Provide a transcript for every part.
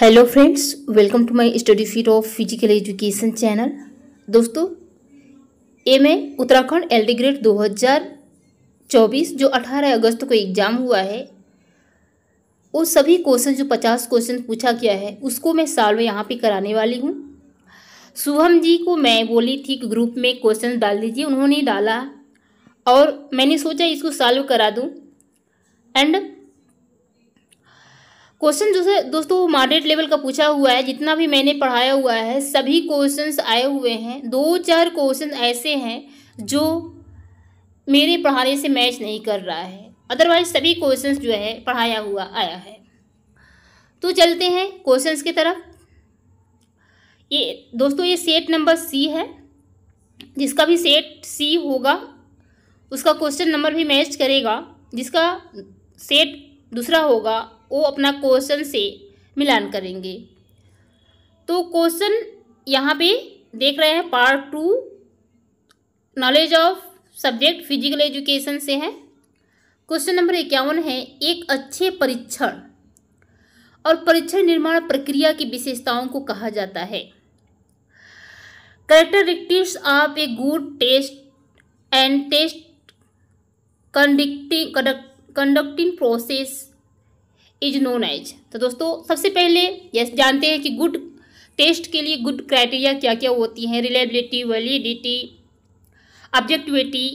Hello friends welcome to my study feet of physical education channel दोस्तों M A Uttarakhand L T grade दो जो 18 अगस्त को exam हुआ है वो सभी क्वेश्चन जो 50 क्वेश्चन पूछा गया है उसको मैं साल में यहाँ पे कराने वाली हूँ शुभम जी को मैं बोली थी कि ग्रुप में क्वेश्चन डाल दीजिए उन्होंने डाला और मैंने सोचा इसको सॉल्व करा दूँ एंड क्वेश्चन जो है दोस्तों मॉडरेट लेवल का पूछा हुआ है जितना भी मैंने पढ़ाया हुआ है सभी क्वेश्चंस आए हुए हैं दो चार क्वेश्चन ऐसे हैं जो मेरे पढ़ाने से मैच नहीं कर रहा है अदरवाइज सभी क्वेश्चन जो है पढ़ाया हुआ आया है तो चलते हैं क्वेश्चंस की तरफ ये दोस्तों ये सेट नंबर सी है जिसका भी सेट सी होगा उसका क्वेश्चन नंबर भी मैच करेगा जिसका सेट दूसरा होगा वो अपना क्वेश्चन से मिलान करेंगे तो क्वेश्चन यहाँ पे देख रहे हैं part two knowledge of subject physical education से है क्वेश्चन नंबर इक्यावन है एक अच्छे परीक्षण और परीक्षण निर्माण प्रक्रिया की विशेषताओं को कहा जाता है characteristics of a good test and test conducting conducting process is known as तो दोस्तों सबसे पहले ये जानते हैं कि गुड टेस्ट के लिए गुड क्राइटेरिया क्या क्या होती हैं reliability validity objectivity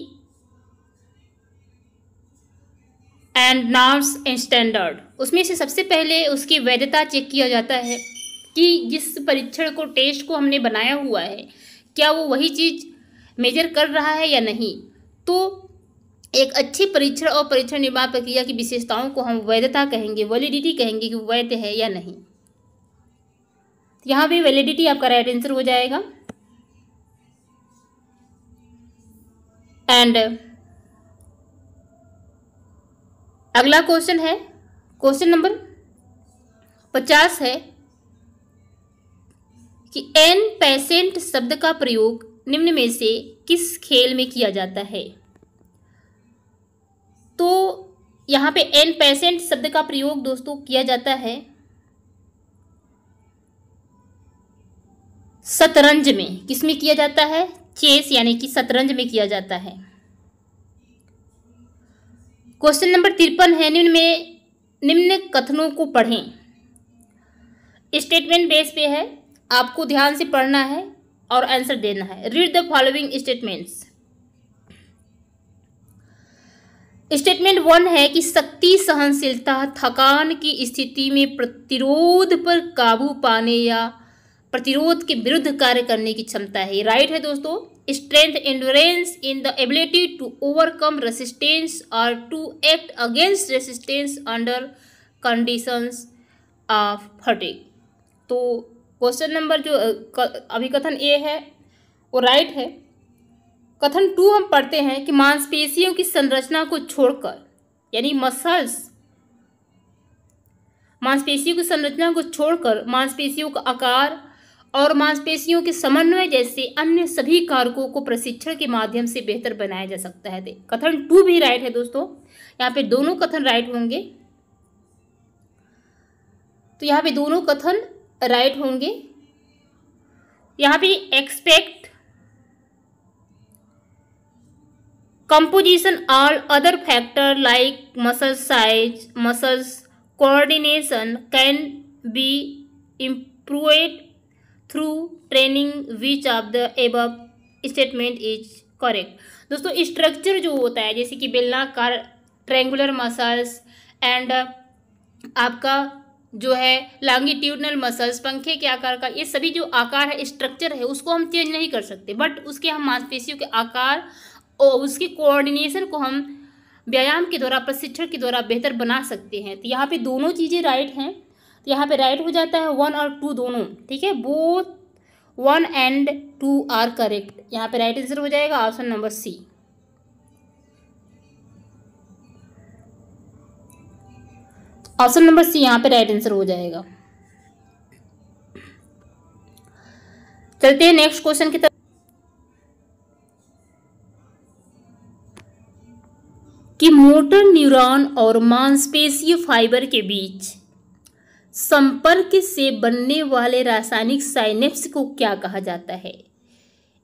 and norms and standard उसमें से सबसे पहले उसकी वैधता चेक किया जाता है कि जिस परीक्षण को टेस्ट को हमने बनाया हुआ है क्या वो वही चीज़ मेजर कर रहा है या नहीं तो एक अच्छे परीक्षण और परीक्षण निर्माण प्रक्रिया की विशेषताओं को हम वैधता कहेंगे वैलिडिटी कहेंगे कि वैध है या नहीं तो यहाँ भी वैलिडिटी आपका राइट आंसर हो जाएगा एंड अगला क्वेश्चन है क्वेश्चन नंबर पचास है कि एन पैसेंट शब्द का प्रयोग निम्न में से किस खेल में किया जाता है तो यहाँ पे एन पेशेंट शब्द का प्रयोग दोस्तों किया जाता है शतरंज में किसमें किया जाता है चेस यानी कि शतरंज में किया जाता है क्वेश्चन नंबर तिरपन है निम्न में निम्न कथनों को पढ़ें स्टेटमेंट बेस पे है आपको ध्यान से पढ़ना है और आंसर देना है read the following statements statement one है कि शक्ति सहनशीलता थकान की स्थिति में प्रतिरोध पर काबू पाने या प्रतिरोध के विरुद्ध कार्य करने की क्षमता है राइट है दोस्तों strength endurance in the ability to overcome resistance और to act against resistance under conditions of fatigue तो क्वेश्चन नंबर जो अभिकथन ए है वो राइट है कथन टू हम पढ़ते हैं कि मांसपेशियों की संरचना को छोड़कर यानी मसल्स मांसपेशियों की संरचना को छोड़कर मांसपेशियों का आकार और मांसपेशियों के समन्वय जैसे अन्य सभी कारकों को प्रशिक्षण के माध्यम से बेहतर बनाया जा सकता है कथन टू भी राइट है दोस्तों यहाँ पे दोनों कथन राइट होंगे तो यहाँ पे दोनों कथन राइट होंगे यहाँ पे except composition all other factor like muscle size muscles coordination can be improved through training which of the above statement is correct दोस्तों स्ट्रक्चर जो होता है जैसे कि बेलनाकार ट्रेंगुलर मसल्स एंड आपका जो है लॉन्गिट्यूडनल मसल्स पंखे के आकार का ये सभी जो आकार है स्ट्रक्चर है उसको हम चेंज नहीं कर सकते बट उसके हम मांसपेशियों के आकार और उसकी कोऑर्डिनेशन को हम व्यायाम के द्वारा प्रशिक्षण के द्वारा बेहतर बना सकते हैं तो यहाँ पे दोनों चीज़ें राइट हैं तो यहाँ पे राइट हो जाता है वन और टू दोनों ठीक है both one and two are correct यहाँ पे राइट आंसर हो जाएगा option number C option number C यहाँ पे राइट आंसर हो जाएगा चलते हैं नेक्स्ट क्वेश्चन की तरफ कि मोटर न्यूरॉन और मांसपेशीय फाइबर के बीच संपर्क से बनने वाले रासायनिक साइनेप्स को क्या कहा जाता है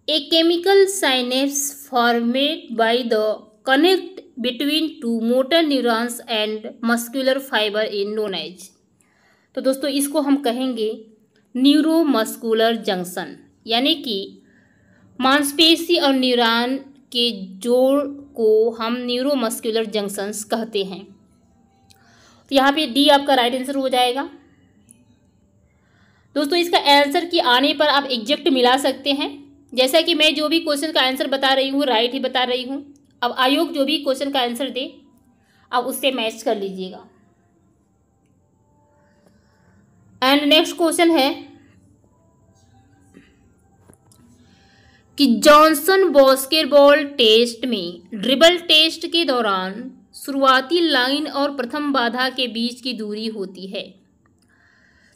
a chemical synapse formed by the connect between two motor neurons and muscular fibre in known as तो दोस्तों इसको हम कहेंगे न्यूरोमस्कुलर जंक्शन यानी कि मांसपेशी और न्यूरॉन के जोड़ को हम न्यूरोमस्कुलर जंक्शंस कहते हैं तो यहाँ पे डी आपका राइट आंसर हो जाएगा दोस्तों इसका आंसर की आने पर आप एग्जैक्ट मिला सकते हैं जैसा कि मैं जो भी क्वेश्चन का आंसर बता रही हूँ राइट ही बता रही हूँ अब आयोग जो भी क्वेश्चन का आंसर दे आप उससे मैच कर लीजिएगा एंड नेक्स्ट क्वेश्चन है कि जॉनसन बॉस्केटबॉल टेस्ट में ड्रिबल टेस्ट के दौरान शुरुआती लाइन और प्रथम बाधा के बीच की दूरी होती है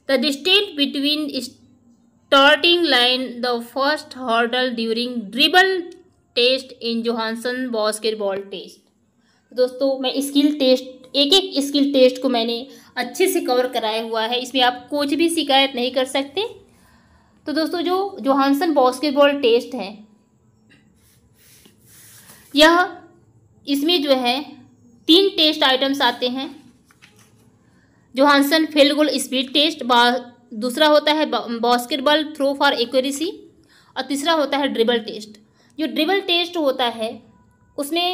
the distance between starting line the first hurdle during dribble test in Johnson basketball test दोस्तों मैं स्किल टेस्ट एक एक स्किल टेस्ट को मैंने अच्छे से कवर कराया हुआ है इसमें आप कुछ भी शिकायत नहीं कर सकते तो दोस्तों जो जोहानसन बास्केटबॉल टेस्ट है यह इसमें जो है तीन टेस्ट आइटम्स आते हैं Johnson field goal speed test दूसरा होता है बास्केटबॉल थ्रो फॉर एक्यूरेसी और तीसरा होता है ड्रिबल टेस्ट जो ड्रिबल टेस्ट होता है उसमें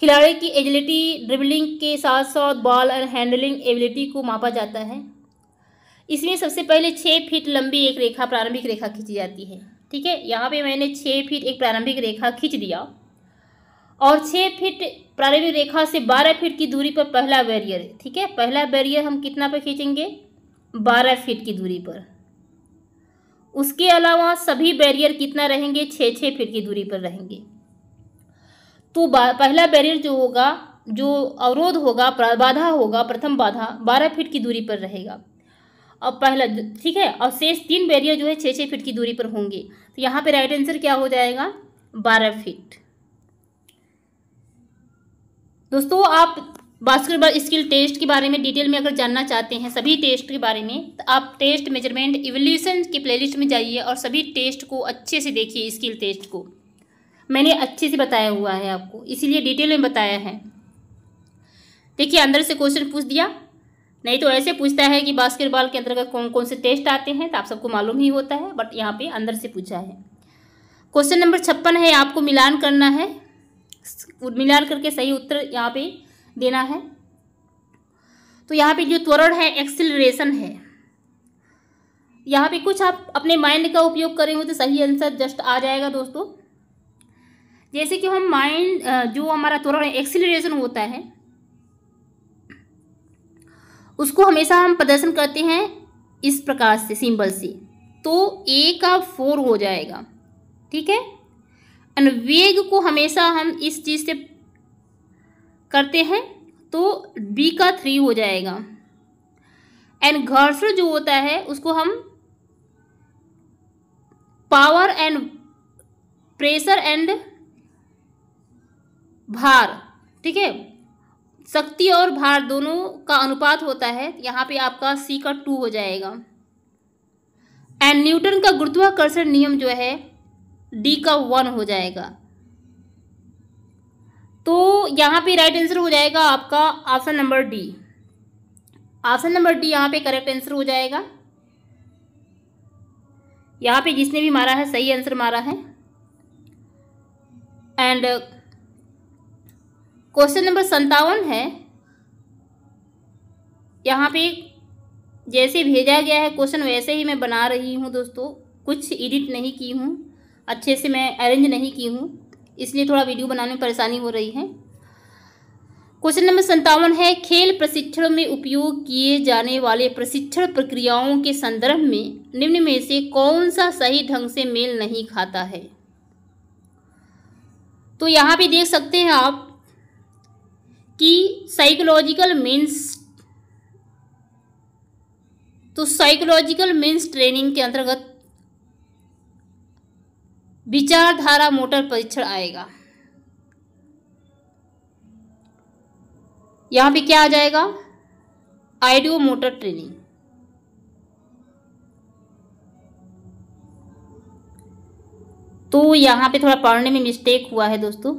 खिलाड़ी की एजिलिटी ड्रिबलिंग के साथ साथ बॉल एंड हैंडलिंग एबिलिटी को मापा जाता है इसमें सबसे पहले छः फीट लंबी एक रेखा प्रारंभिक रेखा खींची जाती है ठीक है यहाँ पे मैंने छः फीट एक प्रारंभिक रेखा खींच दिया और छः फीट प्रारंभिक रेखा से बारह फीट की दूरी पर पहला बैरियर ठीक है पहला बैरियर हम कितना पर खींचेंगे बारह फीट की दूरी पर उसके अलावा सभी बैरियर कितना रहेंगे छः छः फीट की दूरी पर रहेंगे तो पहला बैरियर जो होगा जो अवरोध होगा बाधा होगा प्रथम बाधा बारह फीट की दूरी पर रहेगा और पहला ठीक है और शेष तीन बैरियर जो है छः छः फीट की दूरी पर होंगे तो यहाँ पे राइट आंसर क्या हो जाएगा बारह फीट दोस्तों आप बास्केटबॉल स्किल टेस्ट के बारे में डिटेल में अगर जानना चाहते हैं सभी टेस्ट के बारे में तो आप टेस्ट मेजरमेंट इवोल्यूशन के प्ले में जाइए और सभी टेस्ट को अच्छे से देखिए स्किल टेस्ट को मैंने अच्छे से बताया हुआ है आपको इसीलिए डिटेल में बताया है देखिए अंदर से क्वेश्चन पूछ दिया नहीं तो ऐसे पूछता है कि बास्केटबॉल के अंतर्गत कौन कौन से टेस्ट आते हैं तो आप सबको मालूम ही होता है बट यहाँ पे अंदर से पूछा है क्वेश्चन नंबर छप्पन है आपको मिलान करना है मिलान करके सही उत्तर यहाँ पे देना है तो यहाँ पे जो त्वरण है एक्सिलेशन है यहाँ पे कुछ आप अपने माइंड का उपयोग करेंगे तो सही आंसर जस्ट आ जाएगा दोस्तों जैसे कि हम माइंड जो हमारा त्वरण एक्सिलेशन होता है उसको हमेशा हम प्रदर्शन करते हैं इस प्रकार से सिंबल से तो ए का फोर हो जाएगा ठीक है वेग को हमेशा हम इस चीज़ से करते हैं तो बी का थ्री हो जाएगा एंड घर्षण जो होता है उसको हम पावर एंड प्रेशर एंड भार ठीक है शक्ति और भार दोनों का अनुपात होता है यहाँ पे आपका सी का टू हो जाएगा एंड न्यूटन का गुरुत्वाकर्षण नियम जो है डी का वन हो जाएगा तो यहाँ पे राइट आंसर हो जाएगा आपका option number D option number D यहाँ पे करेक्ट आंसर हो जाएगा यहाँ पे जिसने भी मारा है सही आंसर मारा है एंड क्वेश्चन नंबर संतावन है यहाँ पे जैसे भेजा गया है क्वेश्चन वैसे ही मैं बना रही हूँ दोस्तों कुछ एडिट नहीं की हूँ अच्छे से मैं अरेंज नहीं की हूँ इसलिए थोड़ा वीडियो बनाने में परेशानी हो रही है क्वेश्चन नंबर संतावन है खेल प्रशिक्षण में उपयोग किए जाने वाले प्रशिक्षण प्रक्रियाओं के संदर्भ में निम्न में से कौन सा सही ढंग से मेल नहीं खाता है तो यहाँ पे देख सकते हैं आप कि साइकोलॉजिकल मीन्स तो साइकोलॉजिकल मीन्स ट्रेनिंग के अंतर्गत विचारधारा मोटर परीक्षण आएगा यहां पे क्या आ जाएगा आइडियो मोटर ट्रेनिंग तो यहां पे थोड़ा पढ़ने में मिस्टेक हुआ है दोस्तों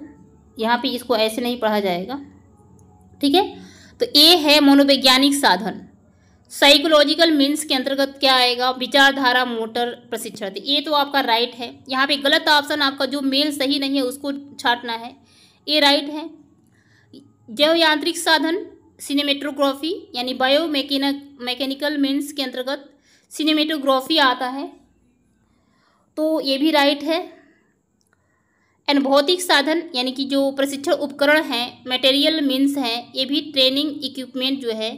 यहां पे इसको ऐसे नहीं पढ़ा जाएगा ठीक है तो ए है मनोवैज्ञानिक साधन साइकोलॉजिकल मीन्स के अंतर्गत क्या आएगा विचारधारा मोटर प्रशिक्षण ये तो, तो आपका राइट है यहाँ पे गलत ऑप्शन आपका जो मेल सही नहीं है उसको छाटना है ये राइट है जैव यांत्रिक साधन सिनेमेटोग्राफी यानी बायो मैकेनिकल मीन्स के अंतर्गत सिनेमेटोग्राफी आता है तो ये भी राइट है एंड भौतिक साधन यानी कि जो प्रशिक्षण उपकरण हैं मटेरियल मीन्स हैं ये भी ट्रेनिंग इक्विपमेंट जो है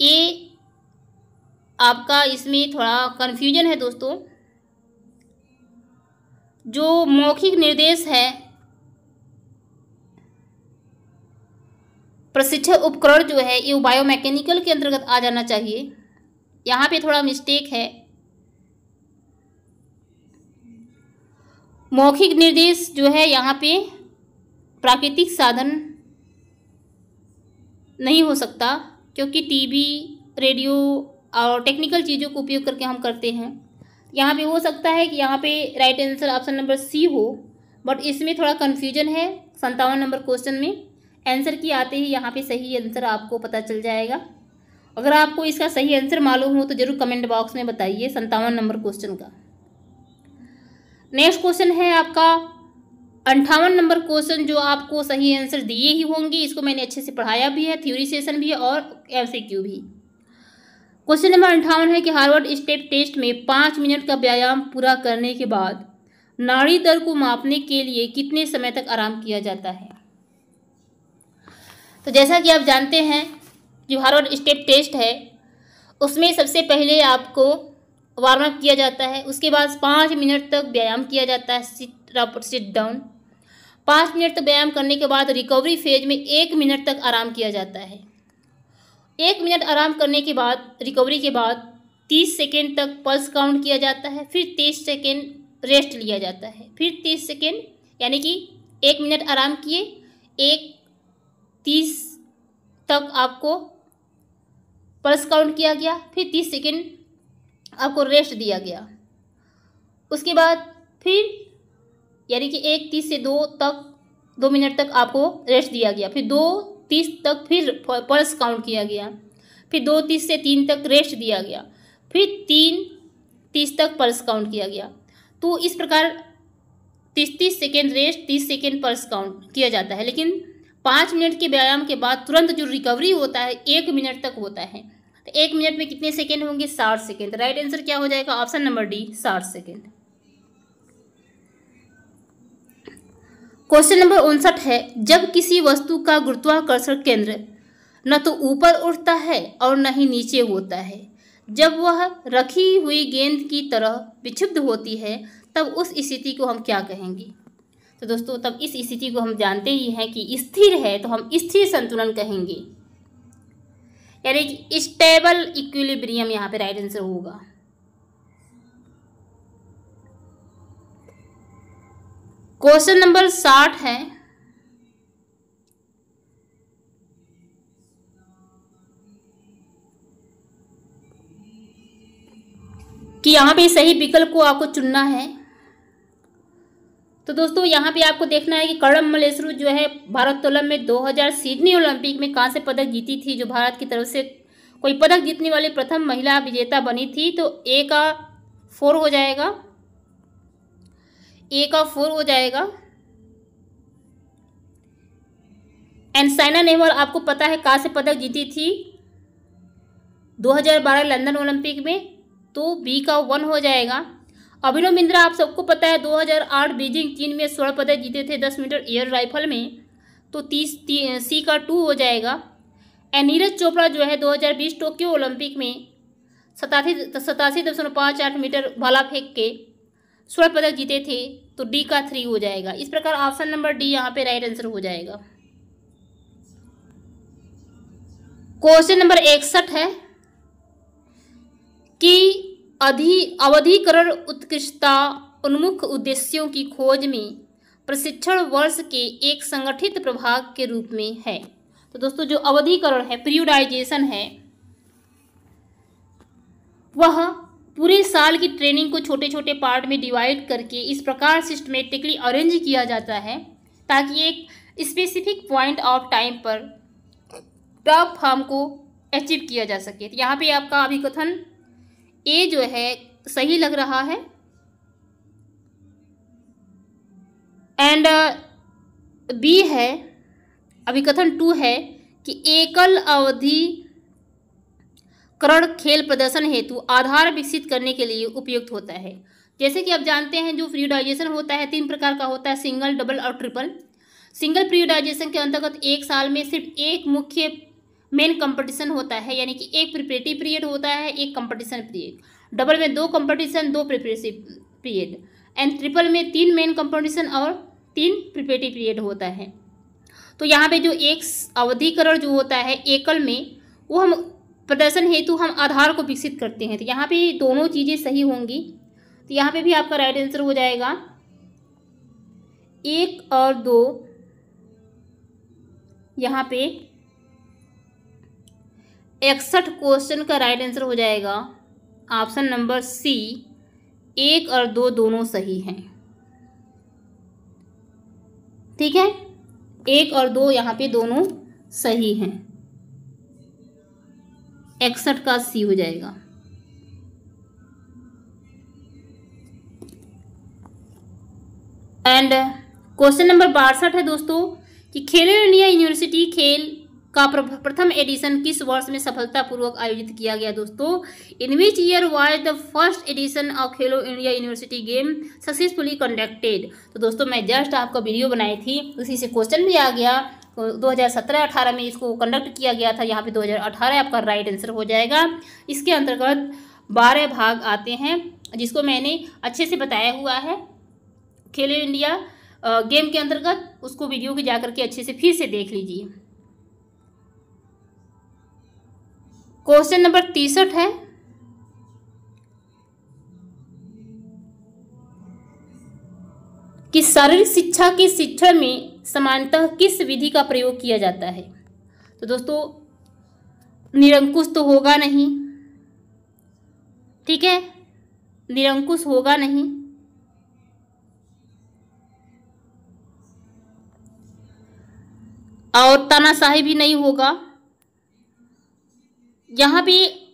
ये आपका इसमें थोड़ा कन्फ्यूजन है दोस्तों जो मौखिक निर्देश है प्रशिक्षण उपकरण जो है ये बायोमैकेनिकल के अंतर्गत आ जाना चाहिए यहाँ पे थोड़ा मिस्टेक है मौखिक निर्देश जो है यहाँ पे प्राकृतिक साधन नहीं हो सकता क्योंकि टीवी रेडियो और टेक्निकल चीज़ों का उपयोग करके हम करते हैं यहाँ पे हो सकता है कि यहाँ पे right answer option number C हो बट इसमें थोड़ा कन्फ्यूजन है संतावन नंबर क्वेश्चन में आंसर की आते ही यहाँ पे सही आंसर आपको पता चल जाएगा अगर आपको इसका सही आंसर मालूम हो तो ज़रूर कमेंट बॉक्स में बताइए संतावन नंबर क्वेश्चन का नेक्स्ट क्वेश्चन है आपका अंठावन नंबर क्वेश्चन जो आपको सही आंसर दिए ही होंगे इसको मैंने अच्छे से पढ़ाया भी है थ्योरी सेशन भी है और क्यू भी क्वेश्चन नंबर अंठावन है कि हार्वर्ड स्टेप टेस्ट में पाँच मिनट का व्यायाम पूरा करने के बाद नाड़ी दर को मापने के लिए कितने समय तक आराम किया जाता है तो जैसा कि आप जानते हैं जो हार्वर्ड स्टेप टेस्ट है उसमें सबसे पहले आपको वार्म अप किया जाता है उसके बाद पाँच मिनट तक व्यायाम किया जाता है सिट अप सिट डाउन पाँच मिनट तक व्यायाम करने के बाद रिकवरी फेज में एक मिनट तक आराम किया जाता है एक मिनट आराम करने के बाद रिकवरी के बाद तीस सेकेंड तक पल्स काउंट किया जाता है फिर तीस सेकेंड रेस्ट लिया जाता है फिर तीस सेकेंड यानी कि एक मिनट आराम किए एक तीस तक आपको पल्स काउंट किया गया फिर तीस सेकेंड आपको रेस्ट दिया गया उसके बाद फिर यानी कि एक तीस से दो तक दो मिनट तक आपको रेस्ट दिया गया फिर दो तीस तक फिर पल्स काउंट किया गया फिर दो तीस से तीन तक रेस्ट दिया गया फिर तीन तीस तक पल्स काउंट किया गया तो इस प्रकार तीस तीस सेकेंड रेस्ट तीस सेकेंड पल्स काउंट किया जाता है लेकिन पाँच मिनट के व्यायाम के बाद तुरंत जो रिकवरी होता है एक मिनट तक होता है तो एक मिनट में कितने सेकेंड होंगे साठ सेकेंड राइट आंसर क्या हो जाएगा ऑप्शन नंबर डी साठ सेकेंड क्वेश्चन नंबर उनसठ है जब किसी वस्तु का गुरुत्वाकर्षण केंद्र न तो ऊपर उठता है और न ही नीचे होता है जब वह रखी हुई गेंद की तरह विक्षुब्ध होती है तब उस स्थिति को हम क्या कहेंगे तो दोस्तों तब इस स्थिति को हम जानते ही हैं कि स्थिर है तो हम स्थिर संतुलन कहेंगे यानी कि स्टेबल इक्विलिब्रियम यहाँ पे राइट आंसर होगा क्वेश्चन नंबर साठ है कि यहां पे सही विकल्प को आपको चुनना है तो दोस्तों यहाँ पे आपको देखना है कि कर्णम मलेसरू जो है भारतोलम में 2000 सिडनी ओलंपिक में कांस्य पदक जीती थी जो भारत की तरफ से कोई पदक जीतने वाली प्रथम महिला विजेता बनी थी तो ए का फोर हो जाएगा ए का फोर हो जाएगा एंड साइना नेहवाल आपको पता है कांस्य पदक जीती थी 2012 लंदन ओलंपिक में तो बी का वन हो जाएगा अभिनव मिंद्रा आप सबको पता है 2008 बीजिंग चीन में स्वर्ण पदक जीते थे 10 मीटर एयर राइफल में तो तीस ती, सी का टू हो जाएगा ए नीरज चोपड़ा जो है 2020 टोक्यो ओलंपिक में सतासी सतासी दशमलव पाँच आठ मीटर भाला फेंक के स्वर्ण पदक जीते थे तो डी का थ्री हो जाएगा इस प्रकार ऑप्शन नंबर डी यहाँ पे राइट आंसर हो जाएगा क्वेश्चन नंबर इकसठ है कि अधि अवधिकरण उत्कृष्टता उन्मुख उद्देश्यों की खोज में प्रशिक्षण वर्ष के एक संगठित प्रभाग के रूप में है तो दोस्तों जो अवधिकरण है प्रियोडाइजेशन है वह पूरे साल की ट्रेनिंग को छोटे छोटे पार्ट में डिवाइड करके इस प्रकार सिस्टमेटिकली अरेंज किया जाता है ताकि एक स्पेसिफिक पॉइंट ऑफ टाइम पर टॉप फॉर्म को अचीव किया जा सके तो यहाँ पे आपका अभिकथन ए जो है सही लग रहा है एंड बी uh, है अभी कथन टू है कि एकल अवधि करण खेल प्रदर्शन हेतु आधार विकसित करने के लिए उपयुक्त होता है जैसे कि आप जानते हैं जो फ्रीडाइजेशन होता है तीन प्रकार का होता है सिंगल डबल और ट्रिपल सिंगल प्रियोडाइजेशन के अंतर्गत एक साल में सिर्फ एक मुख्य मेन कंपटीशन होता है यानी कि एक प्रिपरेटिव पीरियड होता है एक कंपटीशन पीरियड डबल में दो कंपटीशन दो प्रिपरेटिव पीरियड एंड ट्रिपल में तीन मेन कंपटीशन और तीन प्रिपरेटिव पीरियड होता है तो यहाँ पे जो एक अवधिकरण जो होता है एकल में वो हम प्रदर्शन हेतु हम आधार को विकसित करते हैं तो यहाँ पर दोनों चीज़ें सही होंगी तो यहाँ पे भी आपका राइट आंसर हो जाएगा एक और दो यहाँ पे इकसठ क्वेश्चन का राइट आंसर हो जाएगा ऑप्शन नंबर सी एक और दो दोनों सही हैं ठीक है एक और दो यहाँ पे दोनों सही हैं इकसठ का सी हो जाएगा एंड क्वेश्चन नंबर बासठ है दोस्तों कि खेलो इंडिया यूनिवर्सिटी खेल का प्रथम एडिशन किस वर्ष में सफलतापूर्वक आयोजित किया गया दोस्तों in which year was the first edition of Khelo India university game successfully conducted तो दोस्तों मैं जस्ट आपका वीडियो बनाई थी उसी से क्वेश्चन भी आ गया तो दो हज़ार में इसको कंडक्ट किया गया था यहाँ पे 2018 आपका राइट आंसर हो जाएगा इसके अंतर्गत बारह भाग आते हैं जिसको मैंने अच्छे से बताया हुआ है खेलो इंडिया गेम के अंतर्गत उसको वीडियो को जा करके अच्छे से फिर से देख लीजिए क्वेश्चन नंबर तिरसठ है कि सरल शिक्षा के शिक्षण में समानता किस विधि का प्रयोग किया जाता है तो दोस्तों निरंकुश तो होगा नहीं ठीक है निरंकुश होगा नहीं और तानाशाही भी नहीं होगा यहाँ पे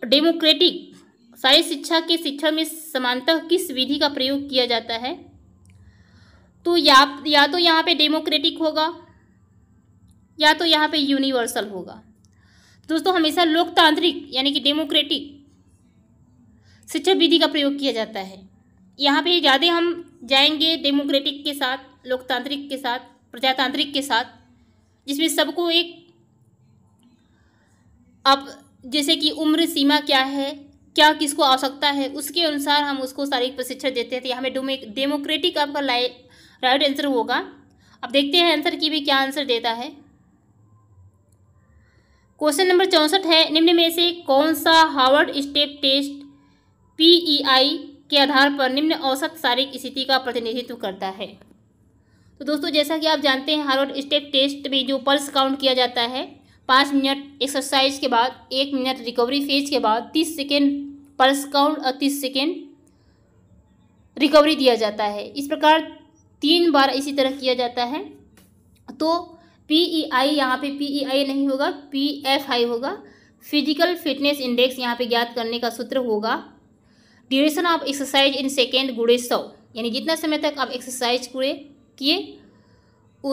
डेमोक्रेटिक सारी शिक्षा के शिक्षा में समानता किस विधि का प्रयोग किया जाता है तो या या तो यहाँ पे डेमोक्रेटिक होगा या तो यहाँ पे यूनिवर्सल होगा तो दोस्तों हमेशा लोकतांत्रिक यानी कि डेमोक्रेटिक शिक्षा विधि का प्रयोग किया जाता है यहाँ पे ज़्यादा हम जाएंगे डेमोक्रेटिक के साथ लोकतांत्रिक के साथ प्रजातांत्रिक के साथ जिसमें सबको एक आप जैसे कि उम्र सीमा क्या है क्या किसको आवश्यकता है उसके अनुसार हम उसको शारीरिक प्रशिक्षण देते हैं तो हमें डोमे डेमोक्रेटिक आपका राइट आंसर होगा अब देखते हैं आंसर की भी क्या आंसर देता है क्वेश्चन नंबर चौंसठ है निम्न में से कौन सा हार्वर्ड स्टेप टेस्ट पीईआई के आधार पर निम्न औसत शारीरिक स्थिति का प्रतिनिधित्व करता है तो दोस्तों जैसा कि आप जानते हैं हार्वर्ड स्टेप टेस्ट में जो पल्स काउंट किया जाता है पाँच मिनट एक्सरसाइज के बाद एक मिनट रिकवरी फेज के बाद तीस सेकेंड पल्स काउंट और तीस सेकेंड रिकवरी दिया जाता है इस प्रकार तीन बार इसी तरह किया जाता है तो पी ई आई यहाँ पर पी ई आई नहीं होगा पी एफ आई होगा फिजिकल फिटनेस इंडेक्स यहाँ पे ज्ञात करने का सूत्र होगा duration of exercise in second गुड़े सौ यानी जितना समय तक आप एक्सरसाइज पूरे किए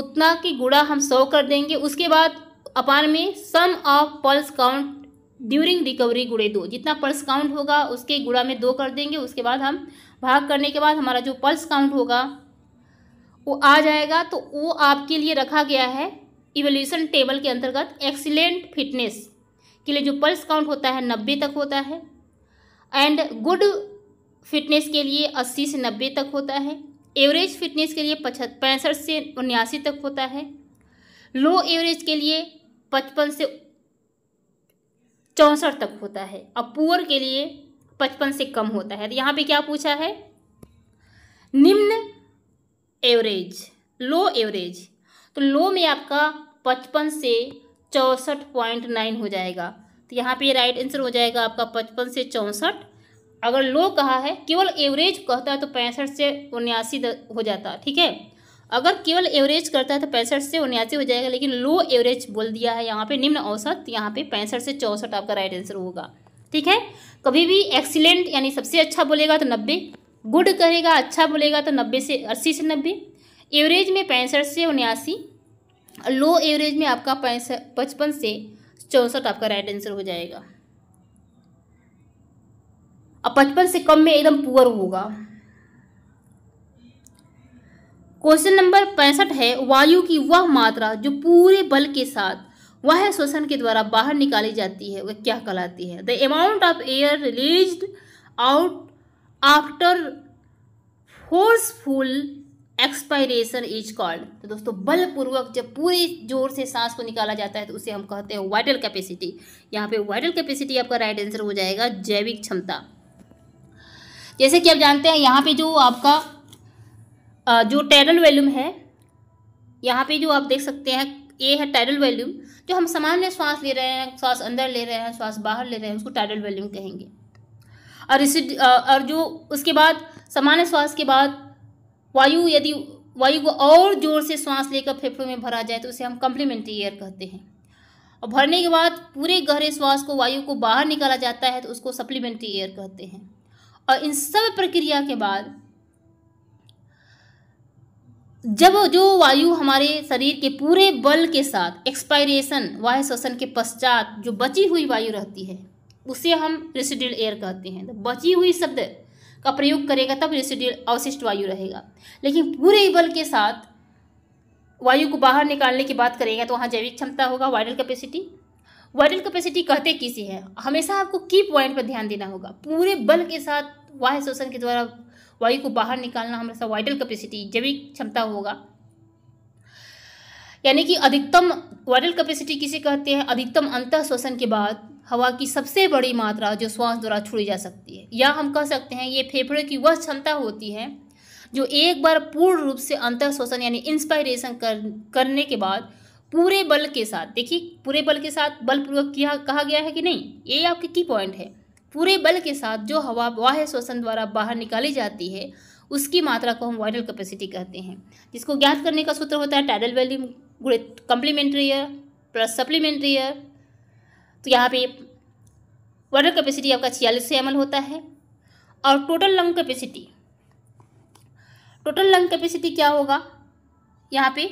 उतना की गुड़ा हम सौ कर देंगे उसके बाद अपान में sum of pulse count during recovery गुड़े दो जितना पल्स काउंट होगा उसके गुड़ा में दो कर देंगे उसके बाद हम भाग करने के बाद हमारा जो पल्स काउंट होगा वो आ जाएगा तो वो आपके लिए रखा गया है इवोल्यूशन टेबल के अंतर्गत एक्सीलेंट फिटनेस के लिए जो पल्स काउंट होता है नब्बे तक होता है एंड गुड फिटनेस के लिए अस्सी से नब्बे तक होता है एवरेज फिटनेस के लिए पचहत्तर पैंसठ से उन्यासी तक होता है लो एवरेज के लिए पचपन से चौंसठ तक होता है और पुअर के लिए पचपन से कम होता है तो यहाँ पे क्या पूछा है निम्न एवरेज लो एवरेज तो लो में आपका पचपन से चौंसठ पॉइंट नाइन हो जाएगा तो यहाँ पे राइट आंसर हो जाएगा आपका पचपन से चौंसठ अगर लो कहा है केवल एवरेज कहता है तो पैंसठ से उन्यासी हो जाता ठीक है अगर केवल एवरेज करता है तो पैंसठ से उन्यासी हो जाएगा लेकिन लो एवरेज बोल दिया है यहाँ पे निम्न औसत यहाँ पे पैंसठ से चौंसठ आपका राइट आंसर होगा ठीक है कभी भी एक्सीलेंट यानी सबसे अच्छा बोलेगा तो नब्बे गुड करेगा अच्छा बोलेगा तो नब्बे से अस्सी से नब्बे एवरेज में पैंसठ से उन्यासी लो एवरेज में आपका पचपन से चौंसठ आपका राइट आंसर हो जाएगा अब पचपन से कम में एकदम पुअर होगा क्वेश्चन नंबर पैंसठ है वायु की वह मात्रा जो पूरे बल के साथ वह श्वसन के द्वारा बाहर निकाली जाती है वह क्या कहलाती है the amount of air release out after forceful expiration is called तो दोस्तों बलपूर्वक जब पूरे जोर से सांस को निकाला जाता है तो उसे हम कहते हैं वाइटल कैपेसिटी यहाँ पे वाइटल कैपेसिटी आपका राइट आंसर हो जाएगा जैविक क्षमता जैसे कि आप जानते हैं यहाँ पे जो आपका जो टेरल वैल्यूम है यहाँ पे जो आप देख सकते हैं ये है टाइडल वैल्यूम जो हम सामान्य श्वास ले रहे हैं श्वास अंदर ले रहे हैं श्वास बाहर ले रहे हैं उसको टाइडल वैल्यूम कहेंगे और इसी और जो उसके बाद सामान्य श्वास के बाद वायु यदि वायु को और जोर से श्वास लेकर फेफड़ों में भरा जाए तो उसे हम कंप्लीमेंट्री एयर कहते हैं और भरने के बाद पूरे गहरे श्वास को वायु को बाहर निकाला जाता है तो उसको सप्लीमेंट्री एयर कहते हैं और इन सब प्रक्रिया के बाद जब जो वायु हमारे शरीर के पूरे बल के साथ एक्सपायरेशन वाह श्वसन के पश्चात जो बची हुई वायु रहती है उसे हम रेसिडियल एयर कहते हैं तो बची हुई शब्द का प्रयोग करेगा तब रेसिडियल अवशिष्ट वायु रहेगा लेकिन पूरे बल के साथ वायु को बाहर निकालने की बात करेंगे तो वहाँ जैविक क्षमता होगा वायरल कैपेसिटी वायरल कैपेसिटी कहते किसी है हमेशा आपको की पॉइंट पर ध्यान देना होगा पूरे बल के साथ वाह शोषण के द्वारा वायु को बाहर निकालना हमारे साथ वाइटल कैपेसिटी जैविक क्षमता होगा यानी कि अधिकतम वाइटल कैपेसिटी किसे कहते हैं अधिकतम अंत श्वसन के बाद हवा की सबसे बड़ी मात्रा जो श्वास द्वारा छोड़ी जा सकती है या हम कह सकते हैं ये फेफड़े की वह क्षमता होती है जो एक बार पूर्ण रूप से अंत श्वसन यानी इंस्पायरेशन कर करने के बाद पूरे बल के साथ देखिए पूरे बल के साथ बलपूर्वक किया कहा गया है कि नहीं ये आपके की पॉइंट है पूरे बल के साथ जो हवा बाह्य श्वसन द्वारा बाहर निकाली जाती है उसकी मात्रा को हम वाइटल कैपेसिटी कहते हैं जिसको ज्ञात करने का सूत्र होता है टाइडल वैल्यूम गुड़े complementary air plus supplementary air तो यहाँ पे वाटर कैपेसिटी आपका छियालीस सौ एम होता है और total lung capacity total lung capacity क्या होगा यहाँ पे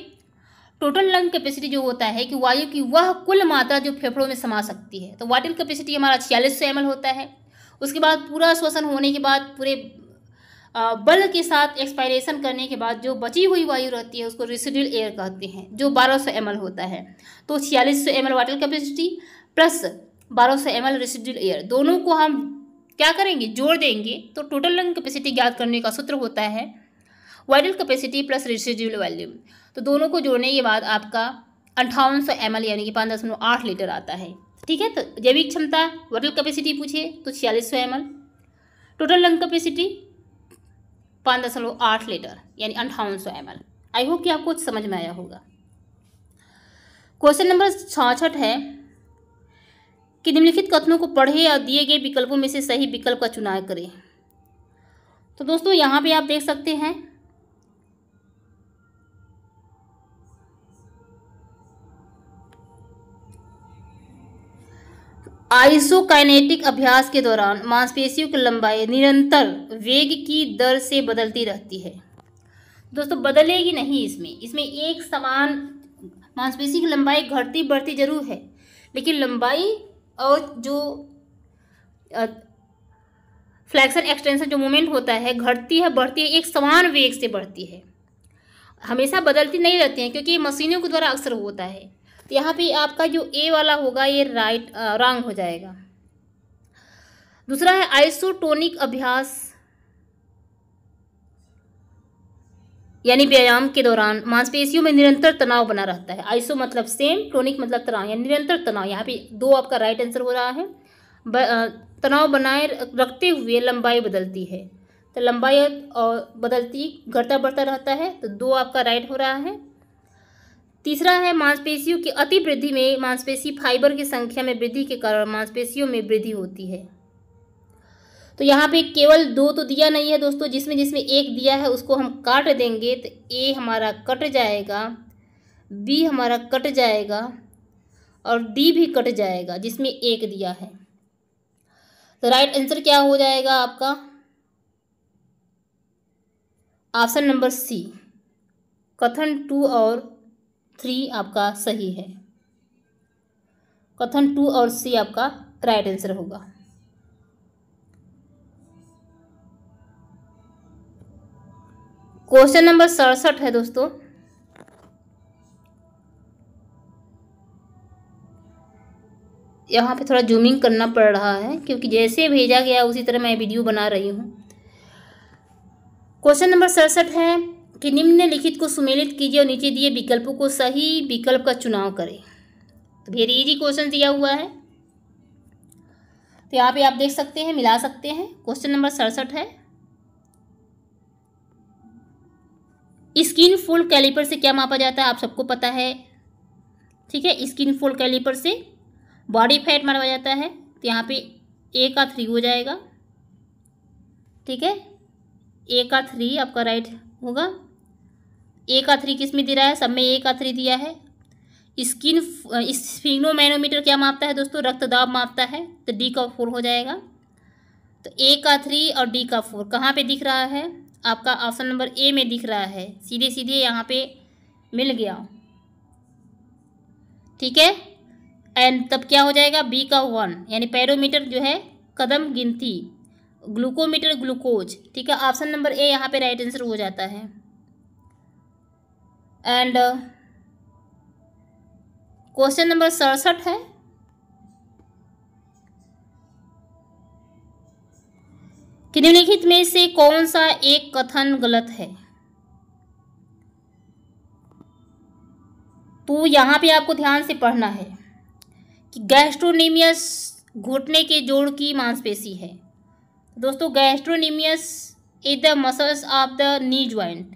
टोटल लंग कैपेसिटी जो होता है कि वायु की वह कुल मात्रा जो फेफड़ों में समा सकती है तो वाटिल कैपेसिटी हमारा छियालीस सौ एम होता है उसके बाद पूरा श्वसन होने के बाद पूरे बल के साथ एक्सपायरेशन करने के बाद जो बची हुई वायु रहती है उसको रिसिडल एयर कहते हैं जो 1200 सौ होता है तो छियालीस सौ एम वाटर कैपेसिटी प्लस 1200 सौ एम रिसिडल एयर दोनों को हम क्या करेंगे जोड़ देंगे तो टोटल लंग कैपेसिटी ज्ञात करने का सूत्र होता है vital capacity plus residual volume तो दोनों को जोड़ने के बाद आपका अंठावन सौ एम यानी कि पाँच दशमलव आठ लीटर आता है ठीक है तो जैविक क्षमता वोटल कैपेसिटी पूछे तो छियालीस सौ एम टोटल लंग कैपेसिटी पाँच दशमलव आठ लीटर यानी अंठावन सौ एम आई होप कि आपको समझ में आया होगा क्वेश्चन नंबर छाछठ है कि निम्नलिखित कथनों को पढ़े और दिए गए विकल्पों में से सही विकल्प का चुनाव करें तो दोस्तों यहाँ पर आप देख सकते हैं आइसोकाइनेटिक अभ्यास के दौरान मांसपेशियों की लंबाई निरंतर वेग की दर से बदलती रहती है दोस्तों बदलेगी नहीं इसमें इसमें एक समान मांसपेशी की लंबाई घटती बढ़ती जरूर है लेकिन लंबाई और जो फ्लैक्सन एक्सटेंशन जो मूवमेंट होता है घटती है बढ़ती है एक समान वेग से बढ़ती है हमेशा बदलती नहीं रहती हैं क्योंकि मशीनों के द्वारा अक्सर होता है तो यहाँ पे आपका जो ए वाला होगा ये राइट रॉन्ग हो जाएगा दूसरा है आइसोटोनिक अभ्यास यानी व्यायाम के दौरान मांसपेशियों में निरंतर तनाव बना रहता है आइसो मतलब सेम टोनिक मतलब तनाव यानी निरंतर तनाव यहाँ पे दो आपका राइट आंसर हो रहा है तनाव बनाए रखते हुए लंबाई बदलती है तो लंबाई और बदलती घटता बढ़ता रहता है तो दो आपका राइट हो रहा है तीसरा है मांसपेशियों की अति वृद्धि में मांसपेशी फाइबर की संख्या में वृद्धि के कारण मांसपेशियों में वृद्धि होती है तो यहाँ पे केवल दो तो दिया नहीं है दोस्तों जिसमें जिसमें एक दिया है उसको हम काट देंगे तो ए हमारा कट जाएगा बी हमारा कट जाएगा और डी भी कट जाएगा जिसमें एक दिया है तो राइट आंसर क्या हो जाएगा आपका ऑप्शन नंबर सी कथन टू और थ्री आपका सही है कथन टू और सी आपका राइट आंसर होगा क्वेश्चन नंबर सड़सठ है दोस्तों यहाँ पे थोड़ा जूमिंग करना पड़ रहा है क्योंकि जैसे भेजा गया उसी तरह मैं वीडियो बना रही हूँ क्वेश्चन नंबर सड़सठ है कि निम्नलिखित को सुमेलित कीजिए और नीचे दिए विकल्पों को सही विकल्प का चुनाव करें तो वेरी इजी क्वेश्चन दिया हुआ है तो यहाँ पे आप देख सकते हैं मिला सकते हैं क्वेश्चन नंबर सड़सठ है स्किन फोल्ड कैलिपर से क्या मापा जाता है आप सबको पता है ठीक है स्किन फोल्ड कैलिपर से बॉडी फैट मारवा जाता है तो यहाँ पे ए का थ्री हो जाएगा ठीक है ए का थ्री आपका राइट होगा ए का थ्री किस में दे रहा है सब में ए का थ्री दिया है स्किन स्फिग्नोमैनोमीटर क्या मापता है दोस्तों रक्तदाब मापता है तो डी का फोर हो जाएगा तो ए का थ्री और डी का फोर कहाँ पे दिख रहा है आपका ऑप्शन नंबर ए में दिख रहा है सीधे सीधे यहाँ पे मिल गया ठीक है एंड तब क्या हो जाएगा बी का वन यानी पैरोमीटर जो है कदम गिनती ग्लूकोमीटर ग्लूकोज ठीक है ऑप्शन नंबर ए यहाँ पे राइट आंसर हो जाता है एंड क्वेश्चन नंबर सड़सठ है कि निम्नलिखित में से कौन सा एक कथन गलत है तो यहां पे आपको ध्यान से पढ़ना है कि गैस्ट्रोनिमियस घुटने के जोड़ की मांसपेशी है दोस्तों gastrocnemius is the muscles of the knee joint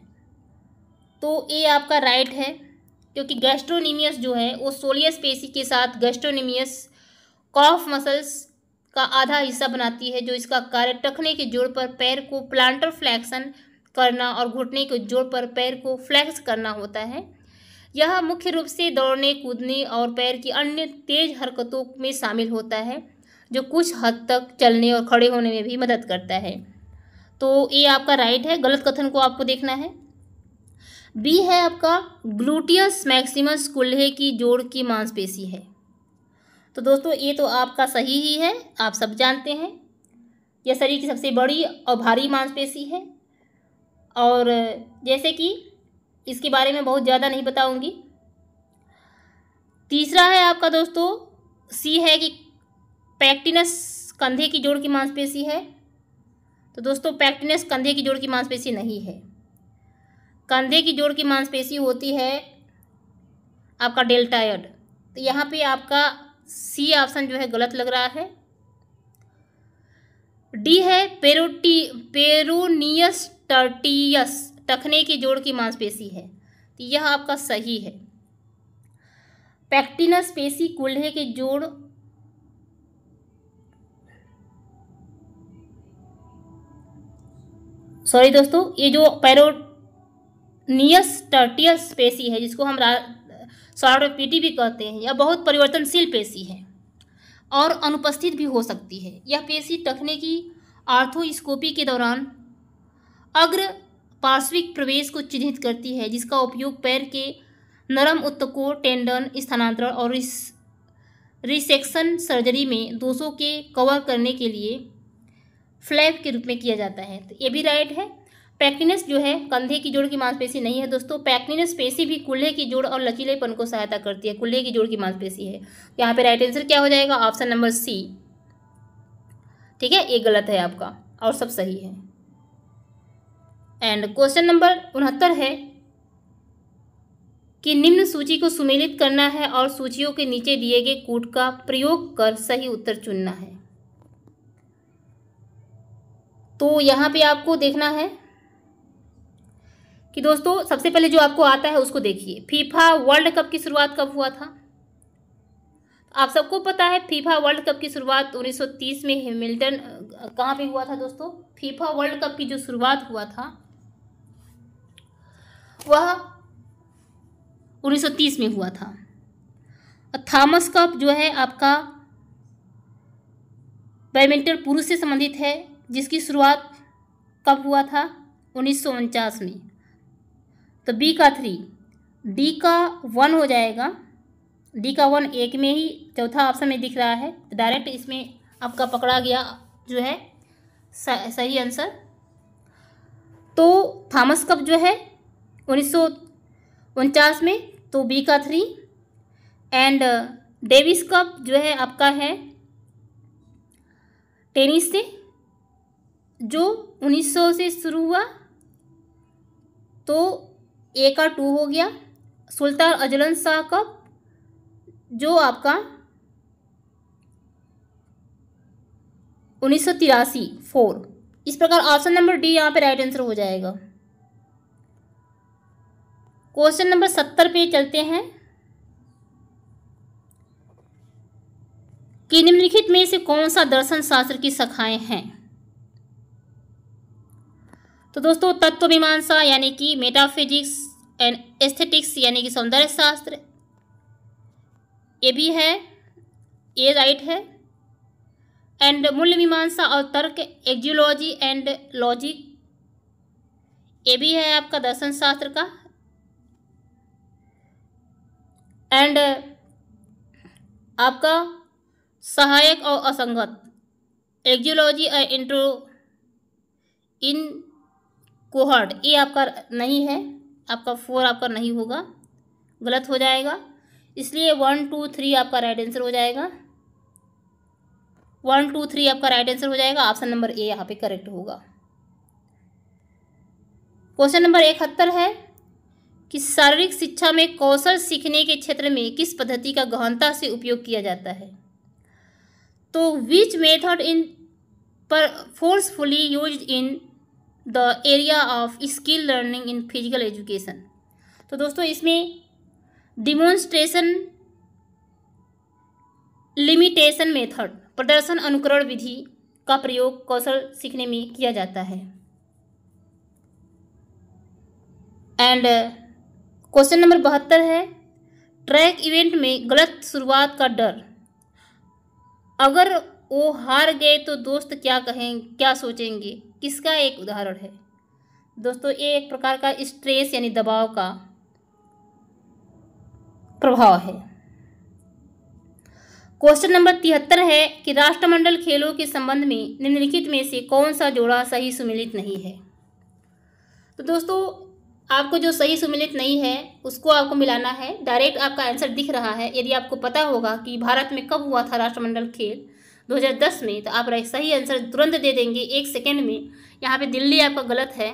तो ए आपका राइट है क्योंकि गैस्ट्रोनिमियस जो है वो सोलियस पेशी के साथ गैस्ट्रोनिमियस कॉफ मसल्स का आधा हिस्सा बनाती है जो इसका कार्य टखने के जोड़ पर पैर को प्लांटर फ्लैक्सन करना और घुटने के जोड़ पर पैर को फ्लैक्स करना होता है यह मुख्य रूप से दौड़ने कूदने और पैर की अन्य तेज हरकतों में शामिल होता है जो कुछ हद तक चलने और खड़े होने में भी मदद करता है तो ये आपका राइट है गलत कथन को आपको देखना है बी है आपका ग्लूटियस मैक्सिमस कुल्हे की जोड़ की मांसपेशी है तो दोस्तों ये तो आपका सही ही है आप सब जानते हैं यह शरीर की सबसे बड़ी और भारी मांसपेशी है और जैसे कि इसके बारे में बहुत ज़्यादा नहीं बताऊंगी तीसरा है आपका दोस्तों सी है कि पैक्टिनस कंधे की जोड़ की मांसपेशी है तो दोस्तों पैक्टिनस कंधे की जोड़ की मांसपेशी नहीं है कंधे की जोड़ की मांसपेशी होती है आपका डेल्टायड तो यहाँ पे आपका सी ऑप्शन जो है गलत लग रहा है डी है पेरोटी पेरोनियस टर्टियस टखने की जोड़ की मांसपेशी है तो यह आपका सही है पैक्टिनस पेशी कुल्हे के जोड़ सॉरी दोस्तों ये जो पैरोट नियस टर्टियस पेशी है जिसको हम सॉराडोपीटी भी कहते हैं यह बहुत परिवर्तनशील पेशी है और अनुपस्थित भी हो सकती है यह पेशी टखने की आर्थोस्कोपी के दौरान अग्र पार्श्विक प्रवेश को चिन्हित करती है जिसका उपयोग पैर के नरम उत्तकों टेंडन स्थानांतरण और रिसेक्शन सर्जरी में दोषों के कवर करने के लिए फ्लैप के रूप में किया जाता है तो ये भी राइट है पैक्टिनस जो है कंधे की जोड़ की मांसपेशी नहीं है दोस्तों पैक्टिनस पेशी भी कुल्हे की जोड़ और लचीलेपन को सहायता करती है कुल्हे की जोड़ की मांसपेशी है तो यहाँ पे राइट आंसर क्या हो जाएगा ऑप्शन नंबर सी ठीक है ये गलत है आपका और सब सही है एंड क्वेश्चन नंबर उनहत्तर है कि निम्न सूची को सुमेलित करना है और सूचियों के नीचे दिए गए कूट का प्रयोग कर सही उत्तर चुनना है तो यहाँ पे आपको देखना है कि दोस्तों सबसे पहले जो आपको आता है उसको देखिए फीफा वर्ल्ड कप की शुरुआत कब हुआ था आप सबको पता है फीफा वर्ल्ड कप की शुरुआत 1930 में हेमिल्टन कहाँ पे हुआ था दोस्तों फीफा वर्ल्ड कप की जो शुरुआत हुआ था वह 1930 में हुआ था थॉमस कप जो है आपका बैडमिंटन पुरुष से संबंधित है जिसकी शुरुआत कब हुआ था उन्नीस में तो बी का थ्री डी का वन हो जाएगा डी का वन एक में ही चौथा ऑप्शन में दिख रहा है तो डायरेक्ट इसमें आपका पकड़ा गया जो है सही आंसर तो थॉमस कप जो है उन्नीस में तो बी का three and uh, Davis cup जो है आपका है टेनिस से जो 1900 से शुरू हुआ तो ए का टू हो गया सुल्तान अजलन शाह का जो आपका उन्नीस सौ तिरासी फोर इस प्रकार ऑप्शन नंबर डी यहाँ पे राइट आंसर हो जाएगा क्वेश्चन नंबर सत्तर पे चलते हैं कि निम्नलिखित में से कौन सा दर्शन शास्त्र की शाखाएं हैं तो दोस्तों तत्व मीमांसा यानी कि मेटाफिजिक्स एंड एस्थेटिक्स यानी कि सौंदर्य शास्त्र ये भी है ये राइट है एंड मूल्य मीमांसा और तर्क एक्जियोलॉजी एंड लॉजिक ये भी है आपका दर्शन शास्त्र का एंड आपका सहायक और असंगत axiology and intro incoherent A आपका नहीं है आपका फोर आपका नहीं होगा गलत हो जाएगा इसलिए वन टू थ्री आपका राइट आंसर हो जाएगा वन टू थ्री आपका राइट आंसर हो जाएगा ऑप्शन नंबर ए यहाँ पे करेक्ट होगा क्वेश्चन नंबर इकहत्तर है कि शारीरिक शिक्षा में कौशल सीखने के क्षेत्र में किस पद्धति का गहनता से उपयोग किया जाता है तो विच मेथड इन पर forcefully use in the area of skill learning in physical education तो दोस्तों इसमें डिमोन्स्ट्रेशन लिमिटेशन मेथड प्रदर्शन अनुकरण विधि का प्रयोग कौशल सीखने में किया जाता है एंड क्वेश्चन नंबर बहत्तर है ट्रैक इवेंट में गलत शुरुआत का डर अगर वो हार गए तो दोस्त क्या कहें क्या सोचेंगे किसका एक उदाहरण है दोस्तों ये एक प्रकार का स्ट्रेस यानी दबाव का प्रभाव है क्वेश्चन नंबर तिहत्तर है कि राष्ट्रमंडल खेलों के संबंध में निम्नलिखित में से कौन सा जोड़ा सही सुमिलित नहीं है तो दोस्तों आपको जो सही सुमिलित नहीं है उसको आपको मिलाना है डायरेक्ट आपका आंसर दिख रहा है यदि आपको पता होगा कि भारत में कब हुआ था राष्ट्रमंडल खेल 2010 में तो आप सही आंसर तुरंत दे देंगे एक सेकेंड में यहाँ पे दिल्ली आपका गलत है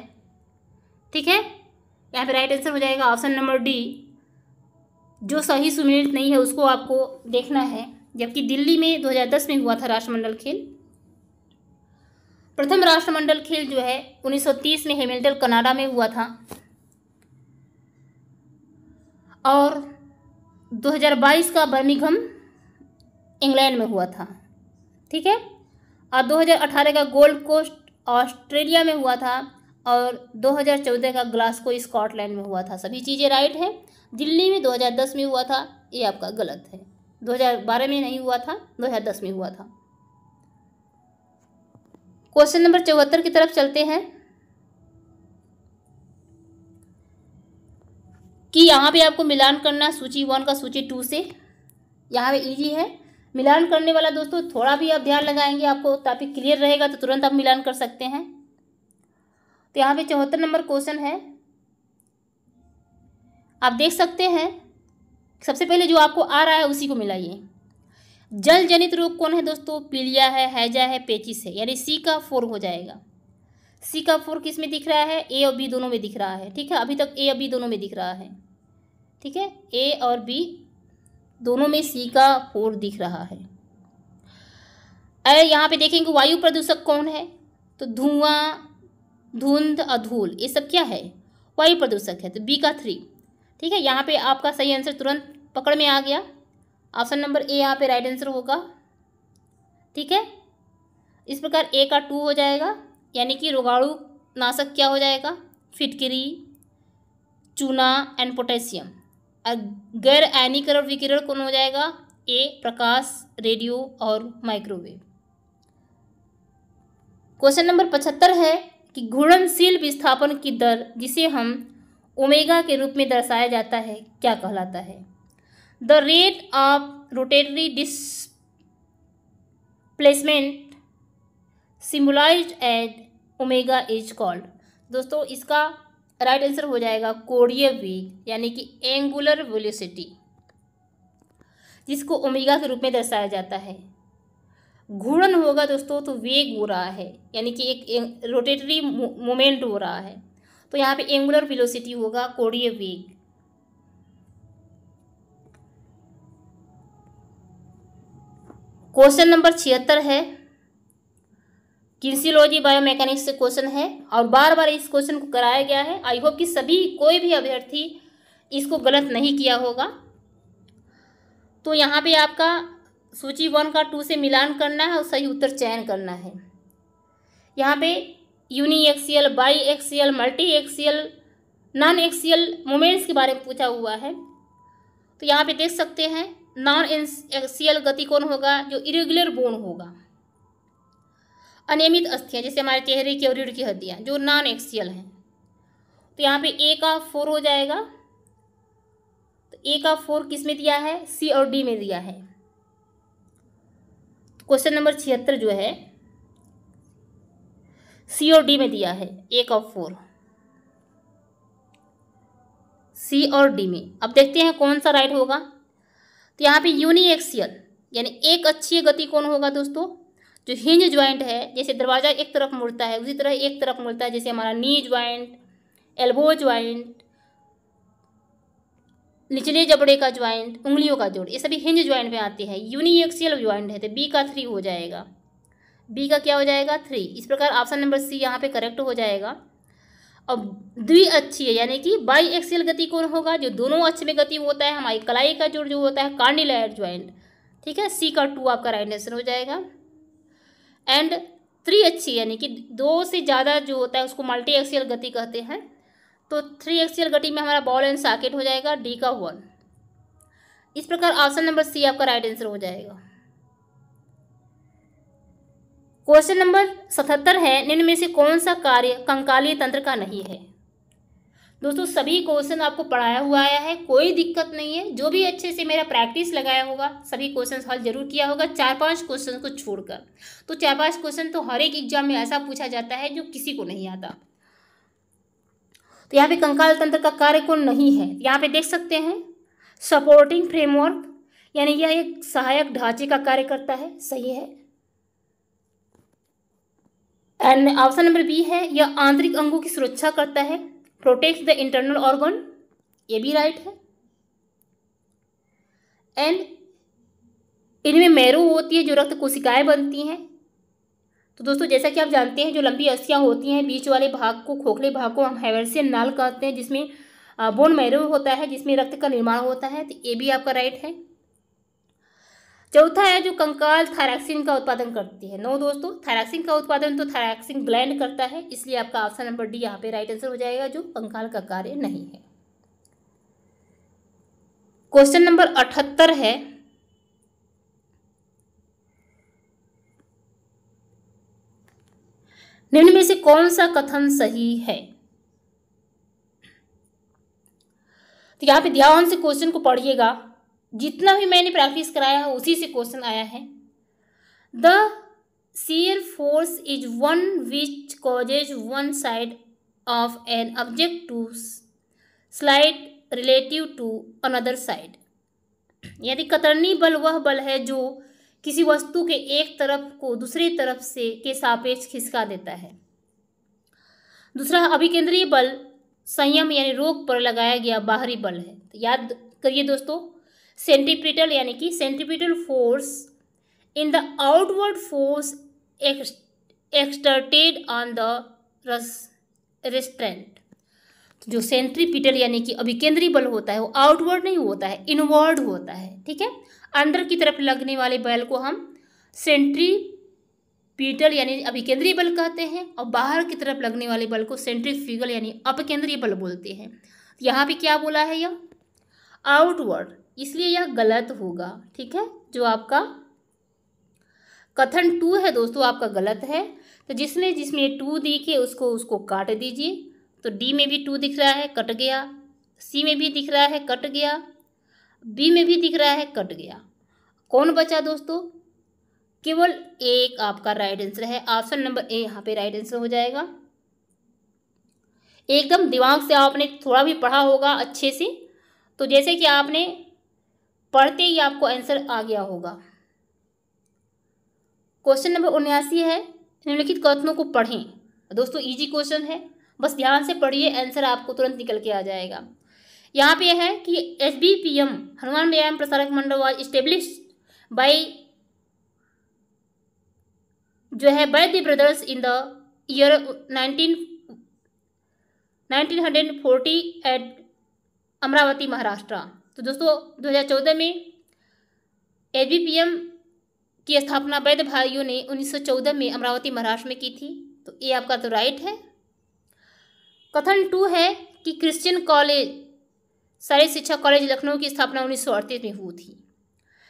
ठीक है यहाँ पे राइट आंसर हो जाएगा ऑप्शन नंबर डी जो सही सुमेलित नहीं है उसको आपको देखना है जबकि दिल्ली में 2010 में हुआ था राष्ट्रमंडल खेल प्रथम राष्ट्रमंडल खेल जो है 1930 में हेमिल्टन कनाडा में हुआ था और 2022 का बर्मिंघम इंग्लैंड में हुआ था ठीक है और 2018 का गोल्ड कोस्ट ऑस्ट्रेलिया में हुआ था और 2014 का ग्लास्को स्कॉटलैंड में हुआ था सभी चीज़ें राइट हैं दिल्ली में 2010 में हुआ था ये आपका गलत है 2012 में नहीं हुआ था 2010 में हुआ था क्वेश्चन नंबर चौहत्तर की तरफ चलते हैं कि यहाँ पे आपको मिलान करना सूची वन का सूची टू से यहाँ पे इजी है मिलान करने वाला दोस्तों थोड़ा भी आप ध्यान लगाएंगे आपको टॉपिक क्लियर रहेगा तो तुरंत आप मिलान कर सकते हैं तो यहाँ पे चौहत्तर नंबर क्वेश्चन है आप देख सकते हैं सबसे पहले जो आपको आ रहा है उसी को मिलाइए जल जनित रोग कौन है दोस्तों पीलिया है हैजा है पेचिस है यानी सी का फोर हो जाएगा सी का फोर किस में दिख रहा है ए और बी दोनों में दिख रहा है ठीक है अभी तक ए और बी दोनों में दिख रहा है ठीक है ए और बी दोनों में सी का फोर दिख रहा है अरे यहाँ पे देखेंगे वायु प्रदूषक कौन है तो धुआं धुंध और धूल ये सब क्या है वायु प्रदूषक है तो बी का थ्री ठीक है यहाँ पे आपका सही आंसर तुरंत पकड़ में आ गया ऑप्शन नंबर ए यहाँ पे राइट आंसर होगा ठीक है इस प्रकार ए का टू हो जाएगा यानी कि रोगाणु नाशक क्या हो जाएगा फिटकरी चूना एंड पोटेशियम अगर गैर आयनीकरण विकिरण कौन हो जाएगा ए प्रकाश रेडियो और माइक्रोवेव क्वेश्चन नंबर पचहत्तर है कि घूर्णनशील विस्थापन की दर जिसे हम ओमेगा के रूप में दर्शाया जाता है क्या कहलाता है the rate of rotatory displacement symbolize as omega is called दोस्तों इसका राइट आंसर हो जाएगा कोडिय वेग यानी कि एंगुलर वेलोसिटी जिसको ओमेगा के रूप में दर्शाया जाता है घूर्णन होगा दोस्तों तो वेग हो रहा है यानी कि एक रोटेटरी मोमेंट हो रहा है तो यहाँ पे एंगुलर वेलोसिटी होगा कोडिय वेग क्वेश्चन नंबर छिहत्तर है किन्सियोलॉजी बायोमेकेनिक्स से क्वेश्चन है और बार बार इस क्वेश्चन को कराया गया है आई होप कि सभी कोई भी अभ्यर्थी इसको गलत नहीं किया होगा तो यहाँ पे आपका सूची वन का टू से मिलान करना है और सही उत्तर चयन करना है यहाँ पे uni axial bi axial multi axial non axial moments के बारे में पूछा हुआ है तो यहाँ पे देख सकते हैं नॉन एक्सियल गति कौन होगा जो इरेगुलर बोन होगा अनियमित अस्थियाँ जैसे हमारे चेहरे की और रीढ़ की हड्डियाँ जो नॉन एक्सियल हैं तो यहाँ पे ए का फोर हो जाएगा तो ए का फोर किस में दिया है सी और डी में दिया है तो क्वेश्चन नंबर छिहत्तर जो है सी और डी में दिया है ए का फोर सी और डी में अब देखते हैं कौन सा राइट होगा तो यहाँ पे यूनिएक्सियल यानी एक अच्छी गति कौन होगा दोस्तों जो हिंज ज्वाइंट है जैसे दरवाज़ा एक तरफ मुड़ता है उसी तरह एक तरफ मुड़ता है जैसे हमारा नी ज्वाइंट एल्बो ज्वाइंट निचले जबड़े का ज्वाइंट उंगलियों का जोड़ ये सभी हिंज ज्वाइंट में हैं यूनि यूनिएक्सियल ज्वाइंट है तो बी का थ्री हो जाएगा बी का क्या हो जाएगा थ्री इस प्रकार ऑप्शन नंबर सी यहाँ पे करेक्ट हो जाएगा अब है यानी कि बाई एक्सियल गति कौन होगा जो दोनों अच्छे में गति होता है हमारी कलाई का जोड़ जो होता है कार्निलायर ज्वाइंट ठीक है सी का टू आपका राइट आंसर हो जाएगा एंड थ्री एच सी यानी कि दो से ज़्यादा जो होता है उसको मल्टी एक्सीयल गति कहते हैं तो थ्री एक्सीयल गति में हमारा बॉल एंड साकेट हो जाएगा डी का वन इस प्रकार ऑप्शन नंबर सी आपका राइट आंसर हो जाएगा क्वेश्चन नंबर सतहत्तर है निम्न में से कौन सा कार्य कंकालीय तंत्र का नहीं है दोस्तों सभी क्वेश्चन आपको पढ़ाया हुआ आया है कोई दिक्कत नहीं है जो भी अच्छे से मेरा प्रैक्टिस लगाया होगा सभी क्वेश्चन हल जरूर किया होगा चार पांच क्वेश्चन को छोड़कर तो चार पांच क्वेश्चन तो हर एक एग्जाम में ऐसा पूछा जाता है जो किसी को नहीं आता तो यहाँ पे कंकाल तंत्र का कार्य कौन नहीं है यहाँ पे देख सकते हैं सपोर्टिंग फ्रेमवर्क यानी यह एक सहायक ढांचे का कार्य करता है सही है एंड ऑप्शन नंबर बी है यह आंतरिक अंगों की सुरक्षा करता है प्रोटेक्ट द इंटरनल ऑर्गन ये भी राइट है एंड इनमें मैरू होती है जो रक्त कोशिकाएं बनती हैं तो दोस्तों जैसा कि आप जानते हैं जो लंबी अस्थियाँ होती हैं बीच वाले भाग को खोखले भाग को हम हेवर्सियन नाल कहते हैं जिसमें बोन मैरो होता है जिसमें रक्त का निर्माण होता है तो ये भी आपका राइट है चौथा है जो कंकाल थायरॉक्सिन का उत्पादन करती है नो दोस्तों थायरॉक्सिन का उत्पादन तो थायरॉक्सिन ग्लैंड करता है इसलिए आपका ऑप्शन नंबर डी यहाँ पे राइट आंसर हो जाएगा जो कंकाल का कार्य नहीं है क्वेश्चन नंबर अठहत्तर है निम्न में से कौन सा कथन सही है तो यहाँ पे ध्यान से क्वेश्चन को पढ़िएगा जितना भी मैंने प्रैक्टिस कराया है उसी से क्वेश्चन आया है the shear force is one which causes one side of an object to slide relative to another side यदि कतरनी बल वह बल है जो किसी वस्तु के एक तरफ को दूसरी तरफ से के सापेक्ष खिसका देता है दूसरा अभिकेंद्रीय बल संयम यानी रोग पर लगाया गया बाहरी बल है तो याद करिए दोस्तों सेंट्रीपिटल यानी कि centripetal force in the outward force exerted on the restraint जो सेंट्रीपिटल यानी कि अभिकेंद्रीय बल होता है वो आउटवर्ड नहीं होता है इनवर्ड होता है ठीक है अंदर की तरफ लगने वाले बल को हम सेंट्रीपिटल यानी अभिकेंद्रीय बल कहते हैं और बाहर की तरफ लगने वाले बल को सेंट्रीफ्यूगल यानी अपकेंद्रीय बल बोलते हैं यहाँ पे क्या बोला है यह आउटवर्ड इसलिए यह गलत होगा ठीक है जो आपका कथन टू है दोस्तों आपका गलत है तो जिसने जिसमें टू दिखे उसको उसको काट दीजिए तो डी में भी टू दिख रहा है कट गया सी में भी दिख रहा है कट गया बी में भी दिख रहा है कट गया कौन बचा दोस्तों केवल एक आपका राइट आंसर है ऑप्शन नंबर ए यहाँ पे राइट आंसर हो जाएगा एकदम दिमाग से आपने थोड़ा भी पढ़ा होगा अच्छे से तो जैसे कि आपने पढ़ते ही आपको आंसर आ गया होगा क्वेश्चन नंबर उन्यासी है निम्नलिखित कथनों को पढ़ें दोस्तों इजी क्वेश्चन है बस ध्यान से पढ़िए आंसर आपको तुरंत निकल के आ जाएगा यहाँ पे है कि S B P M Hanuman Vyayam Prasarak Mandal was establish by जो है by the brothers in the year nineteen nineteen hundred forty eight Amravati Maharashtra तो दोस्तों 2014 में एम की स्थापना वैद्य भाइयों ने 1914 में अमरावती महाराष्ट्र में की थी तो ये आपका तो राइट है कथन टू है कि क्रिश्चियन कॉलेज सारे शिक्षा कॉलेज लखनऊ की स्थापना उन्नीस में हुई थी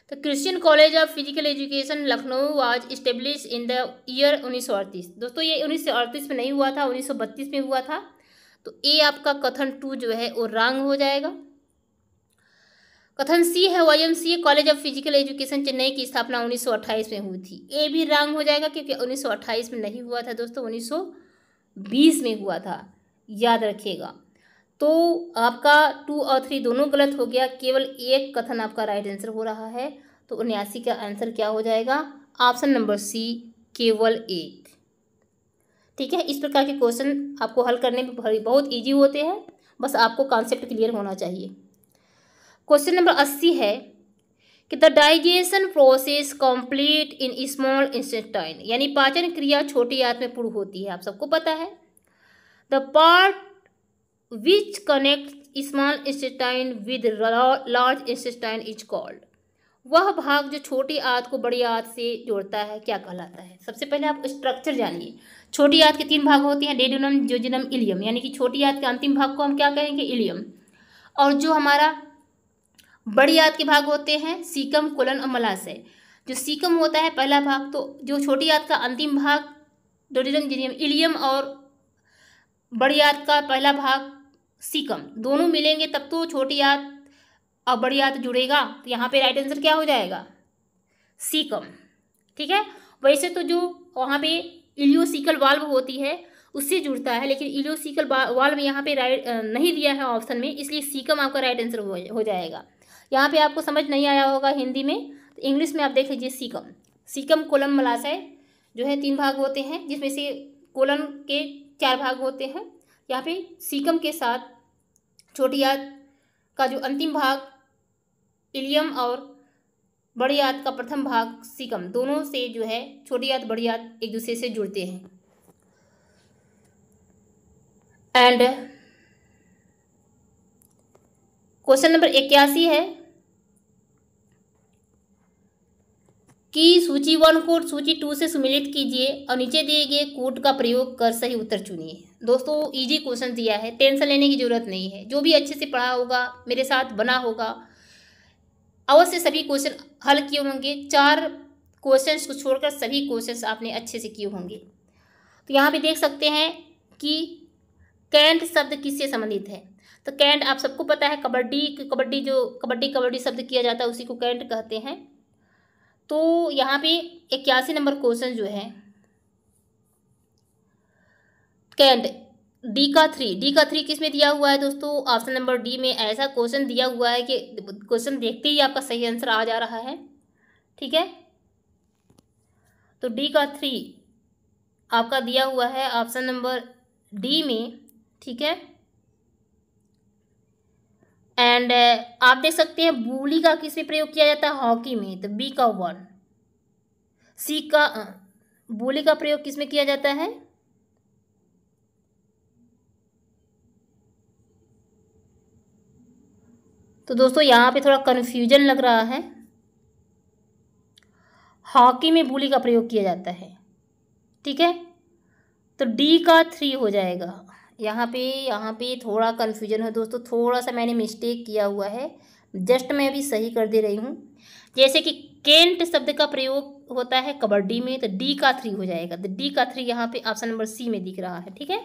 तो Christian college of physical education Lucknow was establish in the year उन्नीस दोस्तों ये उन्नीस में नहीं हुआ था उन्नीस में हुआ था तो ये आपका कथन टू जो है वो रॉन्ग हो जाएगा कथन सी है A college of physical education Chennai की स्थापना 1928 में हुई थी ए भी रॉन्ग हो जाएगा क्योंकि 1928 में नहीं हुआ था दोस्तों 1920 में हुआ था याद रखिएगा तो आपका टू और थ्री दोनों गलत हो गया केवल एक कथन आपका राइट आंसर हो रहा है तो उन्यासी का आंसर क्या हो जाएगा ऑप्शन नंबर सी केवल एक ठीक है इस प्रकार के क्वेश्चन आपको हल करने में बहुत ईजी होते हैं बस आपको कॉन्सेप्ट क्लियर होना चाहिए क्वेश्चन नंबर अस्सी है कि the digestion process complete in small intestine यानी पाचन क्रिया छोटी आंत में पूर्ण होती है आप सबको पता है the part which connect small intestine with large intestine is called वह भाग जो छोटी आंत को बड़ी आंत से जोड़ता है क्या कहलाता है सबसे पहले आप स्ट्रक्चर जानिए छोटी आंत के तीन भाग होते हैं डेडोनम जोजनम इलियम यानी कि छोटी आंत के अंतिम भाग को हम क्या कहेंगे इलियम और जो हमारा बड़ी हम्म। याद के भाग होते हैं सीकम कोलन और मलाशय जो सीकम होता है पहला भाग तो जो छोटी याद का अंतिम भाग डोरिजम जिनियम इलियम और बड़ी याद का पहला भाग सीकम दोनों मिलेंगे तब तो छोटी याद और बड़ी याद जुड़ेगा तो यहाँ पे राइट आंसर क्या हो जाएगा सीकम ठीक है वैसे तो जो वहाँ पे इलियोसिकल वाल्व होती है उससे जुड़ता है लेकिन इलियोसिकल वाल्व यहाँ पे राइट नहीं दिया है ऑप्शन में इसलिए सीकम आपका राइट आंसर हो जाएगा यहाँ पे आपको समझ नहीं आया होगा हिंदी में तो इंग्लिश में आप देख लीजिए सीकम सीकम कोलम मलाशय जो है तीन भाग होते हैं जिसमें से कोलम के चार भाग होते हैं यहाँ पे सीकम के साथ छोटी याद का जो अंतिम भाग इलियम और बड़ी याद का प्रथम भाग सीकम दोनों से जो है छोटी याद बड़ी याद एक दूसरे से जुड़ते हैं एंड क्वेश्चन नंबर इक्यासी है कि सूची वन को सूची टू से सुमिलित कीजिए और नीचे दिए गए कोड का प्रयोग कर सही उत्तर चुनिए दोस्तों इजी क्वेश्चन दिया है टेंशन लेने की ज़रूरत नहीं है जो भी अच्छे से पढ़ा होगा मेरे साथ बना होगा अवश्य सभी क्वेश्चन हल किए होंगे चार क्वेश्चन को छोड़कर सभी क्वेश्चन आपने अच्छे से किए होंगे तो यहाँ पर देख सकते हैं कि कैंट शब्द किससे संबंधित है तो कैंट आप सबको पता है कबड्डी कबड्डी जो कबड्डी कबड्डी शब्द किया जाता है उसी को कैंट कहते हैं तो यहाँ पे इक्यासी नंबर क्वेश्चन जो है कैंड डी का थ्री डी का थ्री किस में दिया हुआ है दोस्तों ऑप्शन नंबर डी में ऐसा क्वेश्चन दिया हुआ है कि क्वेश्चन देखते ही आपका सही आंसर आ जा रहा है ठीक है तो डी का थ्री आपका दिया हुआ है ऑप्शन नंबर डी में ठीक है एंड uh, आप देख सकते हैं बूली का किस में प्रयोग किया जाता है हॉकी में तो बी का वन सी का बोली का प्रयोग किस में किया जाता है तो दोस्तों यहां पे थोड़ा कन्फ्यूजन लग रहा है हॉकी में बोली का प्रयोग किया जाता है ठीक है तो डी का थ्री हो जाएगा यहाँ पे यहाँ पे थोड़ा कन्फ्यूजन है दोस्तों थोड़ा सा मैंने मिस्टेक किया हुआ है जस्ट मैं अभी सही कर दे रही हूँ जैसे कि केंट शब्द का प्रयोग होता है कबड्डी में तो डी का थ्री हो जाएगा तो डी का थ्री यहाँ पे ऑप्शन नंबर सी में दिख रहा है ठीक है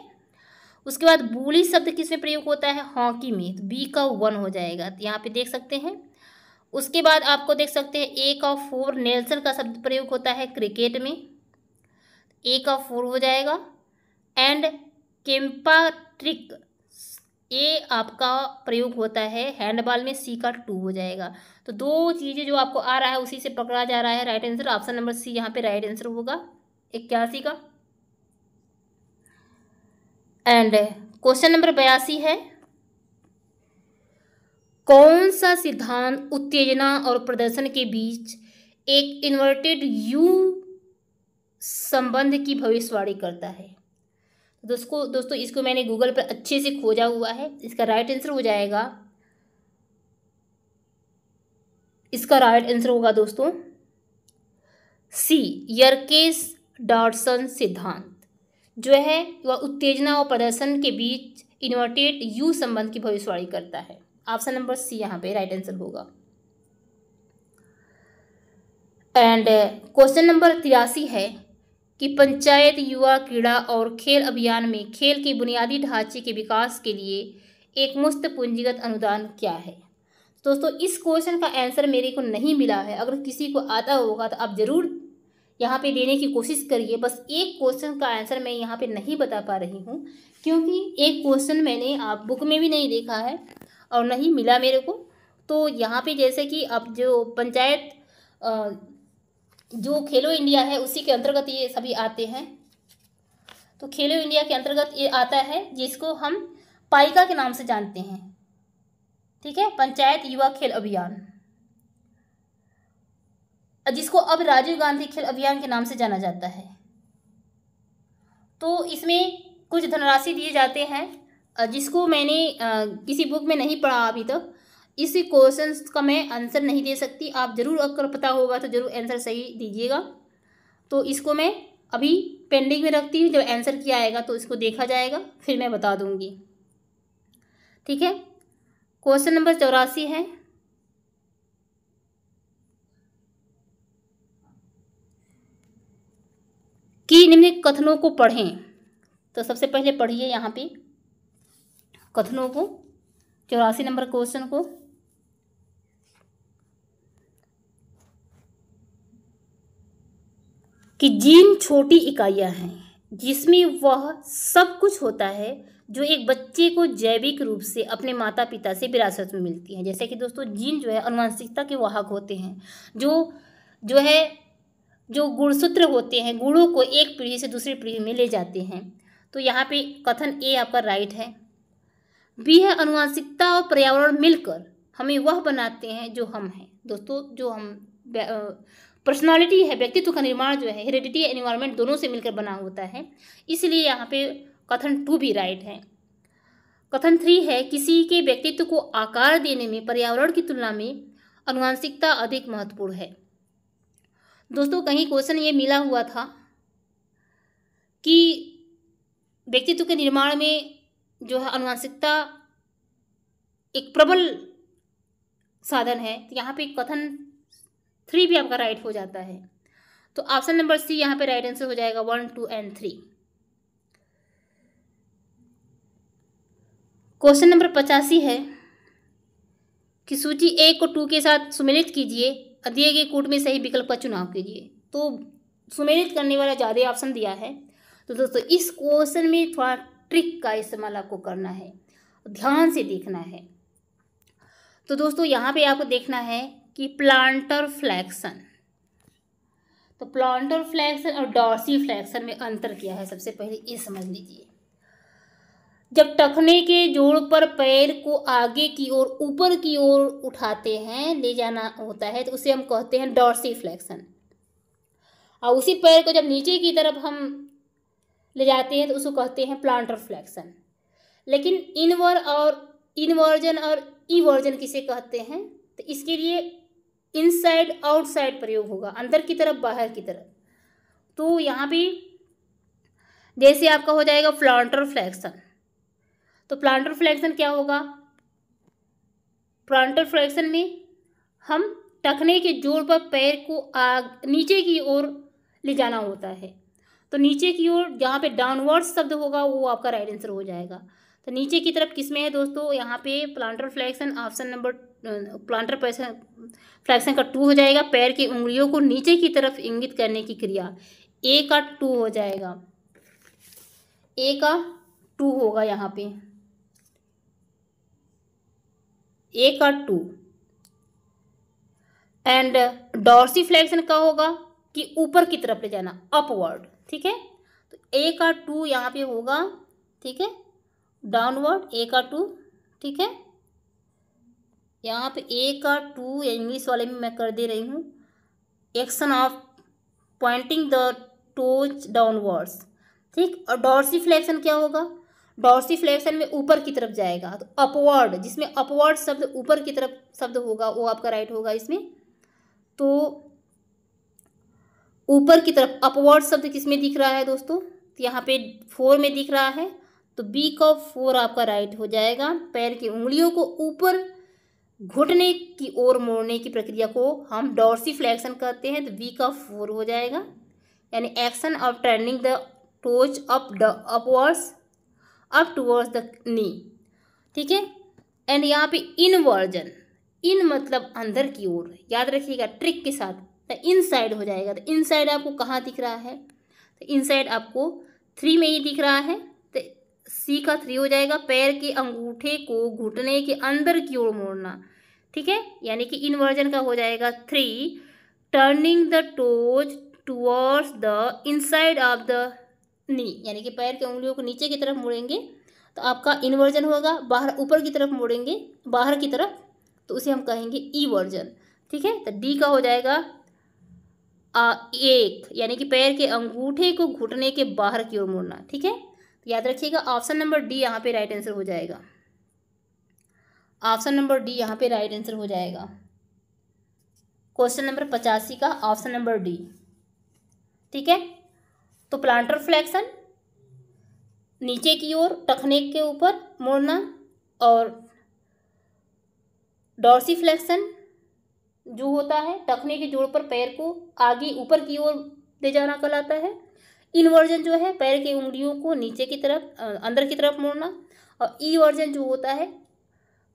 उसके बाद बूली शब्द किस में प्रयोग होता है हॉकी में तो बी का वन हो जाएगा तो यहाँ पे देख सकते हैं उसके बाद आपको देख सकते हैं ए का फोर नेल्सन का शब्द प्रयोग होता है क्रिकेट में ए का फोर हो जाएगा एंड केम्पाट्रिक ये आपका प्रयोग होता है हैंडबॉल में सी का टू हो जाएगा तो दो चीज़ें जो आपको आ रहा है उसी से पकड़ा जा रहा है right answer option number C यहाँ पे राइट आंसर होगा इक्यासी का एंड क्वेश्चन नंबर बयासी है कौन सा सिद्धांत उत्तेजना और प्रदर्शन के बीच एक इन्वर्टेड यू संबंध की भविष्यवाणी करता है दोस्तों दोस्तों इसको मैंने गूगल पर अच्छे से खोजा हुआ है इसका राइट आंसर हो जाएगा इसका राइट आंसर होगा दोस्तों सी यरकेस डॉटसन सिद्धांत जो है वह उत्तेजना और प्रदर्शन के बीच इन्वर्टेड यू संबंध की भविष्यवाणी करता है ऑप्शन नंबर सी यहाँ पे राइट आंसर होगा एंड क्वेश्चन नंबर तिरासी है कि पंचायत युवा क्रीड़ा और खेल अभियान में खेल के बुनियादी ढांचे के विकास के लिए एक मुफ्त पूंजीगत अनुदान क्या है दोस्तों इस क्वेश्चन का आंसर मेरे को नहीं मिला है अगर किसी को आता होगा तो आप ज़रूर यहाँ पे देने की कोशिश करिए बस एक क्वेश्चन का आंसर मैं यहाँ पे नहीं बता पा रही हूँ क्योंकि एक क्वेश्चन मैंने आप बुक में भी नहीं देखा है और नहीं मिला मेरे को तो यहाँ पे जैसे कि अब जो पंचायत जो खेलो इंडिया है उसी के अंतर्गत ये सभी आते हैं तो खेलो इंडिया के अंतर्गत ये आता है जिसको हम पाइका के नाम से जानते हैं ठीक है पंचायत युवा खेल अभियान जिसको अब राजीव गांधी खेल अभियान के नाम से जाना जाता है तो इसमें कुछ धनराशि दिए जाते हैं जिसको मैंने किसी बुक में नहीं पढ़ा अभी तक इसी क्वेश्चन का मैं आंसर नहीं दे सकती आप ज़रूर अगर पता होगा तो ज़रूर आंसर सही दीजिएगा तो इसको मैं अभी पेंडिंग में रखती हूँ जब आंसर किया आएगा तो इसको देखा जाएगा फिर मैं बता दूँगी ठीक है क्वेश्चन नंबर चौरासी है कि निम्न कथनों को पढ़ें तो सबसे पहले पढ़िए यहाँ पे कथनों को चौरासी नंबर क्वेश्चन को कि जीन छोटी इकाइयाँ हैं जिसमें वह सब कुछ होता है जो एक बच्चे को जैविक रूप से अपने माता पिता से विरासत में मिलती है जैसे कि दोस्तों जीन जो है अनुवांशिकता के वाहक होते हैं जो जो है जो गुणसूत्र होते हैं गुणों को एक पीढ़ी से दूसरी पीढ़ी में ले जाते हैं तो यहाँ पे कथन ए आपका राइट है बी है अनुवांशिकता और पर्यावरण मिलकर हमें वह बनाते हैं जो हम हैं दोस्तों जो हम पर्सनालिटी है व्यक्तित्व का निर्माण जो है हेरिडिटी या एनवायरमेंट दोनों से मिलकर बना होता है इसलिए यहाँ पे कथन टू भी राइट है कथन थ्री है किसी के व्यक्तित्व को आकार देने में पर्यावरण की तुलना में अनुवांशिकता अधिक महत्वपूर्ण है दोस्तों कहीं क्वेश्चन ये मिला हुआ था कि व्यक्तित्व के निर्माण में जो है अनुवांशिकता एक प्रबल साधन है तो यहाँ पे कथन थ्री भी आपका राइट हो जाता है तो ऑप्शन नंबर सी यहाँ पे राइट आंसर हो जाएगा one two and three question number पचासी है कि सूची ए को टू के साथ सुमेलित कीजिए दिए गए कूट में सही विकल्प का चुनाव कीजिए तो सुमेलित करने वाला ज़्यादा ऑप्शन दिया है तो दोस्तों इस क्वेश्चन में थोड़ा ट्रिक का इस्तेमाल आपको करना है ध्यान से देखना है तो दोस्तों यहाँ पे आपको देखना है कि प्लांटर फ्लैक्सन तो प्लांटर फ्लैक्सन और डॉर्सी फ्लैक्सन में अंतर क्या है सबसे पहले ये समझ लीजिए जब टखने के जोड़ पर पैर को आगे की ओर ऊपर की ओर उठाते हैं ले जाना होता है तो उसे हम कहते हैं डॉर्सी फ्लैक्सन और उसी पैर को जब नीचे की तरफ हम ले जाते हैं तो उसको कहते हैं प्लांटर फ्लैक्सन लेकिन इनवर और इनवर्जन और ईवर्जन किसे कहते हैं तो इसके लिए इनसाइड आउटसाइड प्रयोग होगा अंदर की तरफ बाहर की तरफ तो यहाँ भी जैसे आपका हो जाएगा प्लांटर फ्लैक्सन तो प्लांटर फ्लैक्सन क्या होगा प्लांटर फ्लैक्सन में हम टखने के जोड़ पर पैर को आग नीचे की ओर ले जाना होता है तो नीचे की ओर जहाँ पे डाउनवर्ड शब्द होगा वो आपका राइट आंसर हो जाएगा तो नीचे की तरफ किस में है दोस्तों यहाँ पे plantar flexion option number plantar पैसा फ्लैक्शन का टू हो जाएगा पैर की उंगलियों को नीचे की तरफ इंगित करने की क्रिया ए का टू हो जाएगा ए का टू होगा यहाँ पे ए का टू एंड डॉर्सी फ्लैक्शन का होगा कि ऊपर की तरफ ले जाना अपवर्ड ठीक है तो ए का टू यहाँ पे होगा ठीक है डाउनवर्ड ए का टू ठीक है यहाँ पे ए का टू इंग्लिश वाले में मैं कर दे रही हूँ action of pointing the toe downwards ठीक और डॉर्सी फ्लेक्शन क्या होगा डॉर्सी फ्लैक्शन में ऊपर की तरफ जाएगा तो अपवर्ड जिसमें अपवर्ड शब्द ऊपर की तरफ शब्द होगा वो आपका राइट होगा इसमें तो ऊपर की तरफ अपवर्ड शब्द किस में दिख रहा है दोस्तों तो यहाँ पे फोर में दिख रहा है तो बी का फोर आपका राइट हो जाएगा पैर की उंगलियों को ऊपर घुटने की ओर मोड़ने की प्रक्रिया को हम डॉर्सी फ्लैक्शन कहते हैं तो वी का फोर हो जाएगा यानी action of turning the toe up upwards up towards the knee ठीक है एंड यहाँ पे इनवर्जन इन मतलब अंदर की ओर याद रखिएगा ट्रिक के साथ तो इन साइड हो जाएगा तो इन साइड आपको कहाँ दिख रहा है तो इन साइड आपको थ्री में ही दिख रहा है सी का थ्री हो जाएगा पैर के अंगूठे को घुटने के अंदर की ओर मोड़ना ठीक है यानी कि इन्वर्जन का हो जाएगा three turning the toes towards the inside of the knee यानी कि पैर के उंगलियों को नीचे की तरफ मोड़ेंगे तो आपका इन्वर्जन होगा बाहर ऊपर की तरफ मोड़ेंगे बाहर की तरफ तो उसे हम कहेंगे ई वर्जन ठीक है तो डी का हो जाएगा आ, एक यानी कि पैर के अंगूठे को घुटने के बाहर की ओर मोड़ना ठीक है याद रखिएगा ऑप्शन नंबर डी यहाँ पे राइट आंसर हो जाएगा ऑप्शन नंबर डी यहाँ पे राइट आंसर हो जाएगा क्वेश्चन नंबर पचासी का ऑप्शन नंबर डी ठीक है तो प्लांटर फ्लैक्शन नीचे की ओर टखने के ऊपर मोड़ना और डॉर्सी फ्लैक्शन जो होता है टखने के जोड़ पर पैर को आगे ऊपर की ओर ले जाना कहलाता है इनवर्जन जो है पैर की उंगलियों को नीचे की तरफ अंदर की तरफ मोड़ना और ई वर्जन जो होता है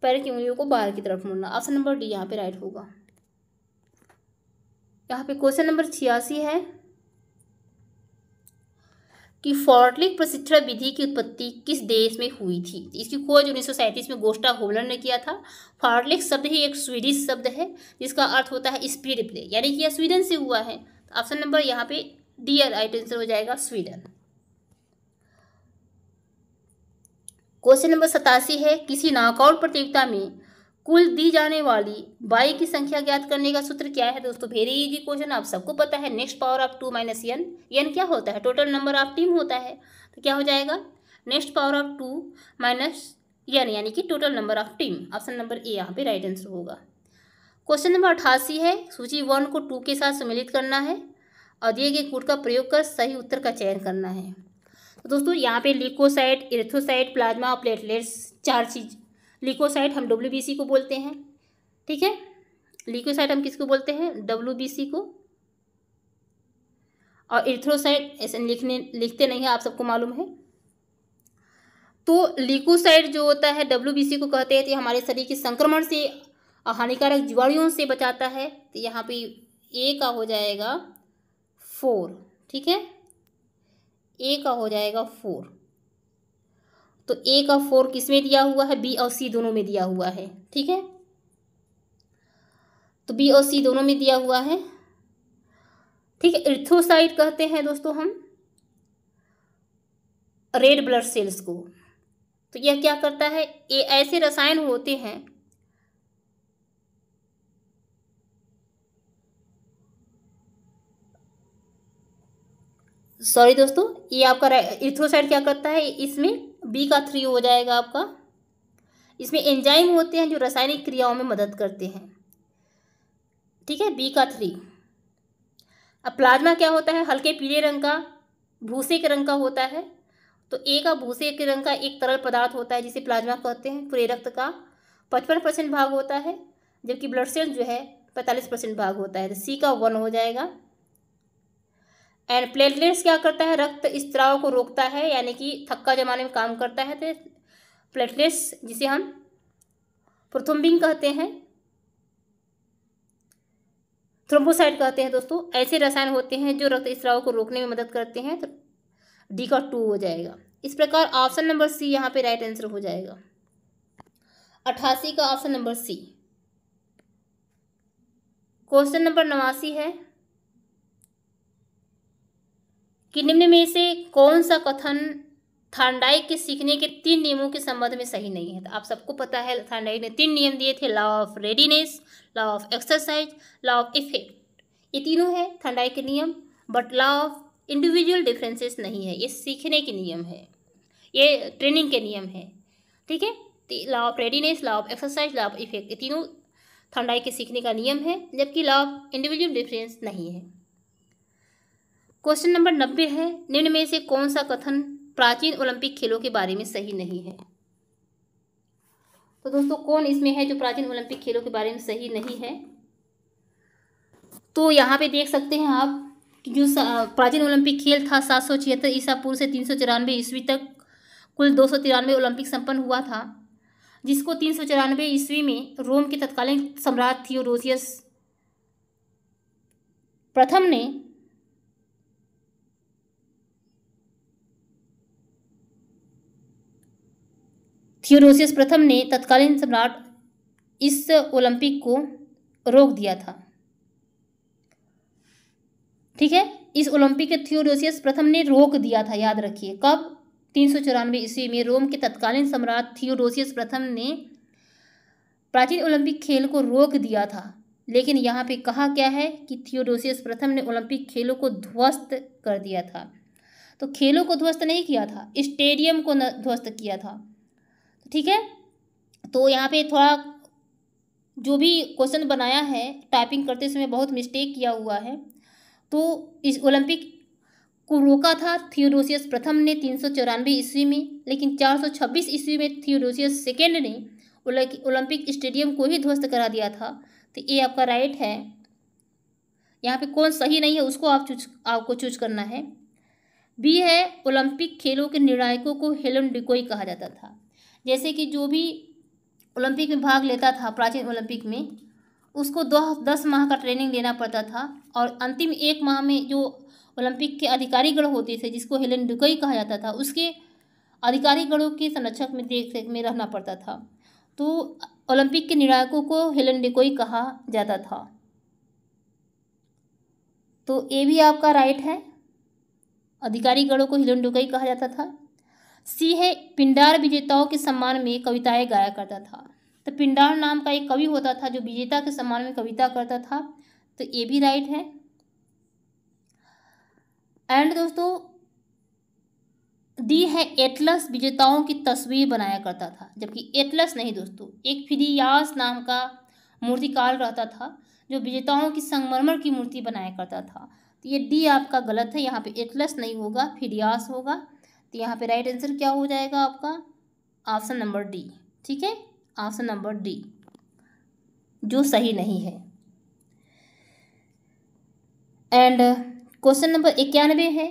पैर की उंगलियों को बाहर की तरफ मोड़ना ऑप्शन नंबर डी यहाँ पे राइट होगा यहाँ पे क्वेश्चन नंबर छियासी है कि फॉर्टलिक प्रशिक्षण विधि की उत्पत्ति किस देश में हुई थी इसकी खोज उन्नीस में गोस्टा होबलर ने किया था फॉर्टलिक शब्द ही एक स्वीडिश शब्द है जिसका अर्थ होता है स्पीड प्ले यानी कि यह स्वीडन से हुआ है ऑप्शन नंबर यहाँ पे डियर राइट आंसर हो जाएगा स्वीडन क्वेश्चन नंबर सतासी है किसी नॉकआउट प्रतियोगिता में कुल दी जाने वाली बाई की संख्या ज्ञात करने का सूत्र क्या है दोस्तों वेरी इजी क्वेश्चन आप सबको पता है next power of two minus N N क्या होता है टोटल नंबर ऑफ टीम होता है तो क्या हो जाएगा next power of two minus N यानी कि total number of team option number A यहाँ पे राइट आंसर होगा क्वेश्चन नंबर अठासी है सूची वन को टू के साथ सम्मिलित करना है और दिए गए कूट का प्रयोग कर सही उत्तर का चयन करना है तो दोस्तों यहाँ पे लिकोसाइट इरेथोसाइट प्लाज्मा और प्लेटलेट्स चार चीज लिकोसाइट हम डब्ल्यू को बोलते हैं ठीक है लिकोसाइट हम किसको बोलते हैं डब्ल्यू को और इर्थ्रोसाइट ऐसे लिखने लिखते नहीं है आप सबको मालूम है तो लिकोसाइट जो होता है डब्ल्यू को कहते हैं तो हमारे शरीर के संक्रमण से हानिकारक जीवाणुओं से बचाता है तो यहाँ पे ए का हो जाएगा फोर ठीक है ए का हो जाएगा फोर तो ए का फोर किस में दिया हुआ है बी और सी दोनों में दिया हुआ है ठीक है तो बी और सी दोनों में दिया हुआ है ठीक है इर्थोसाइड कहते हैं दोस्तों हम रेड ब्लड सेल्स को तो यह क्या करता है ये ऐसे रसायन होते हैं सॉरी दोस्तों ये आपका इथ्रोसाइड क्या करता है इसमें बी का थ्री हो जाएगा आपका इसमें एंजाइम होते हैं जो रासायनिक क्रियाओं में मदद करते हैं ठीक है बी का थ्री अब प्लाज्मा क्या होता है हल्के पीले रंग का भूसे के रंग का होता है तो ए का भूसे के रंग का एक तरल पदार्थ होता है जिसे प्लाज्मा कहते हैं पूरे रक्त का पचपन परसेंट भाग होता है जबकि ब्लड सेल जो है पैंतालीस परसेंट भाग होता है तो सी का वन हो जाएगा एंड प्लेटलेट्स क्या करता है रक्त स्त्राव को रोकता है यानी कि थक्का जमाने में काम करता है तो प्लेटलेट्स जिसे हम प्रथुम्बिंग कहते हैं थ्रोम्बोसाइड कहते हैं दोस्तों ऐसे रसायन होते हैं जो रक्त स्त्राव को रोकने में मदद करते हैं तो डी का टू हो जाएगा इस प्रकार ऑप्शन नंबर सी यहाँ पे राइट आंसर हो जाएगा अट्ठासी का option number C question number नवासी है कि निम्न में से कौन सा कथन थांडाई के सीखने के तीन नियमों के संबंध में सही नहीं है तो आप सबको पता है थांडाई ने तीन नियम दिए थे law of readiness law of exercise law of effect ये तीनों है थांडाई के नियम but law of individual differences नहीं है ये सीखने के नियम है ये ट्रेनिंग के नियम है ठीक है law of readiness law of exercise law of effect ये तीनों थंडाई के सीखने का नियम है जबकि लॉ ऑफ इंडिविजुअल डिफरेंस नहीं है क्वेश्चन नंबर नब्बे है निम्न में से कौन सा कथन प्राचीन ओलंपिक खेलों के बारे में सही नहीं है तो दोस्तों कौन इसमें है जो प्राचीन ओलंपिक खेलों के बारे में सही नहीं है तो यहाँ पे देख सकते हैं आप जो प्राचीन ओलंपिक खेल था सात सौ छिहत्तर ईसा पूर्व से तीन सौ चौरानवे ईस्वी तक कुल दो सौ तिरानवे ओलंपिक संपन्न हुआ था जिसको तीन सौ चौरानवे ईस्वी में रोम के तत्कालीन सम्राट थियोडोसियस प्रथम ने थियोडोसियस प्रथम ने तत्कालीन सम्राट इस ओलंपिक को रोक दिया था ठीक है इस ओलंपिक के थियोडोसियस प्रथम ने रोक दिया था याद रखिए कब तीन सौ चौरानवे ईस्वी में रोम के तत्कालीन सम्राट थियोडोसियस प्रथम ने प्राचीन ओलंपिक खेल को रोक दिया था लेकिन यहाँ पे कहा क्या है कि थियोडोसियस प्रथम ने ओलंपिक खेलों को ध्वस्त कर दिया था तो खेलों को ध्वस्त नहीं किया था स्टेडियम को ध्वस्त किया था ठीक है तो यहाँ पे थोड़ा जो भी क्वेश्चन बनाया है टाइपिंग करते समय बहुत मिस्टेक किया हुआ है तो इस ओलंपिक को रोका था थियोडोसियस प्रथम ने तीन सौ चौरानवे ईस्वी में लेकिन चार सौ छब्बीस ईस्वी में थियोडोसियस सेकेंड ने ओलंपिक स्टेडियम को ही ध्वस्त करा दिया था तो ये आपका राइट है यहाँ पे कौन सही नहीं है उसको आप चूज आपको चूज करना है बी है ओलंपिक खेलों के निर्णायकों को हेलन डिकोई कहा जाता था जैसे कि जो भी ओलंपिक में भाग लेता था प्राचीन ओलंपिक में उसको दो दस माह का ट्रेनिंग लेना पड़ता था और अंतिम एक माह में जो ओलंपिक के अधिकारीगण होते थे जिसको हेलन डुकई कहा जाता था उसके अधिकारीगणों के संरक्षक में देख में रहना पड़ता था तो ओलंपिक के निर्णायकों को हेलन डिकोई कहा जाता था तो ये भी आपका राइट है अधिकारीगणों को हेलन डुकई कहा जाता था सिंह पिंडार विजेताओं के सम्मान में कविताएं गाया करता था तो पिंडार नाम का एक कवि होता था जो विजेता के सम्मान में कविता करता था तो ये भी राइट है एंड दोस्तों दी है एटलस विजेताओं की तस्वीर बनाया करता था जबकि एटलस नहीं दोस्तों एक फिदियास नाम का मूर्तिकार रहता था जो विजेताओं की संगमरमर की मूर्ति बनाया करता था तो ये डी आपका गलत है यहाँ पे एटलस नहीं होगा फिडियास होगा तो यहाँ पे राइट आंसर क्या हो जाएगा आपका ऑप्शन नंबर डी ठीक है ऑप्शन नंबर डी जो सही नहीं है एंड क्वेश्चन नंबर इक्यानवे है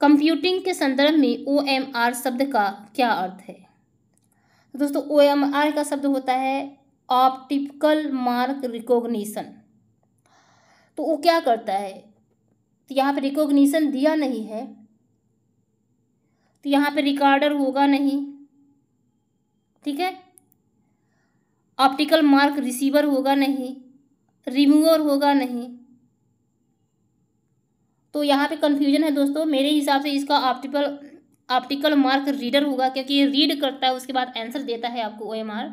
कंप्यूटिंग के संदर्भ में ओ एम आर शब्द का क्या अर्थ है तो दोस्तों ओ एम आर का शब्द होता है ऑप्टिकल मार्क रिकॉग्निशन तो वो क्या करता है तो यहाँ पे रिकॉग्निशन दिया नहीं है तो यहाँ पे रिकॉर्डर होगा नहीं ठीक है ऑप्टिकल मार्क रिसीवर होगा नहीं रिमूवर होगा नहीं तो यहाँ पे कन्फ्यूजन है दोस्तों मेरे हिसाब से इसका ऑप्टिकल ऑप्टिकल मार्क रीडर होगा क्योंकि ये रीड करता है उसके बाद आंसर देता है आपको O M R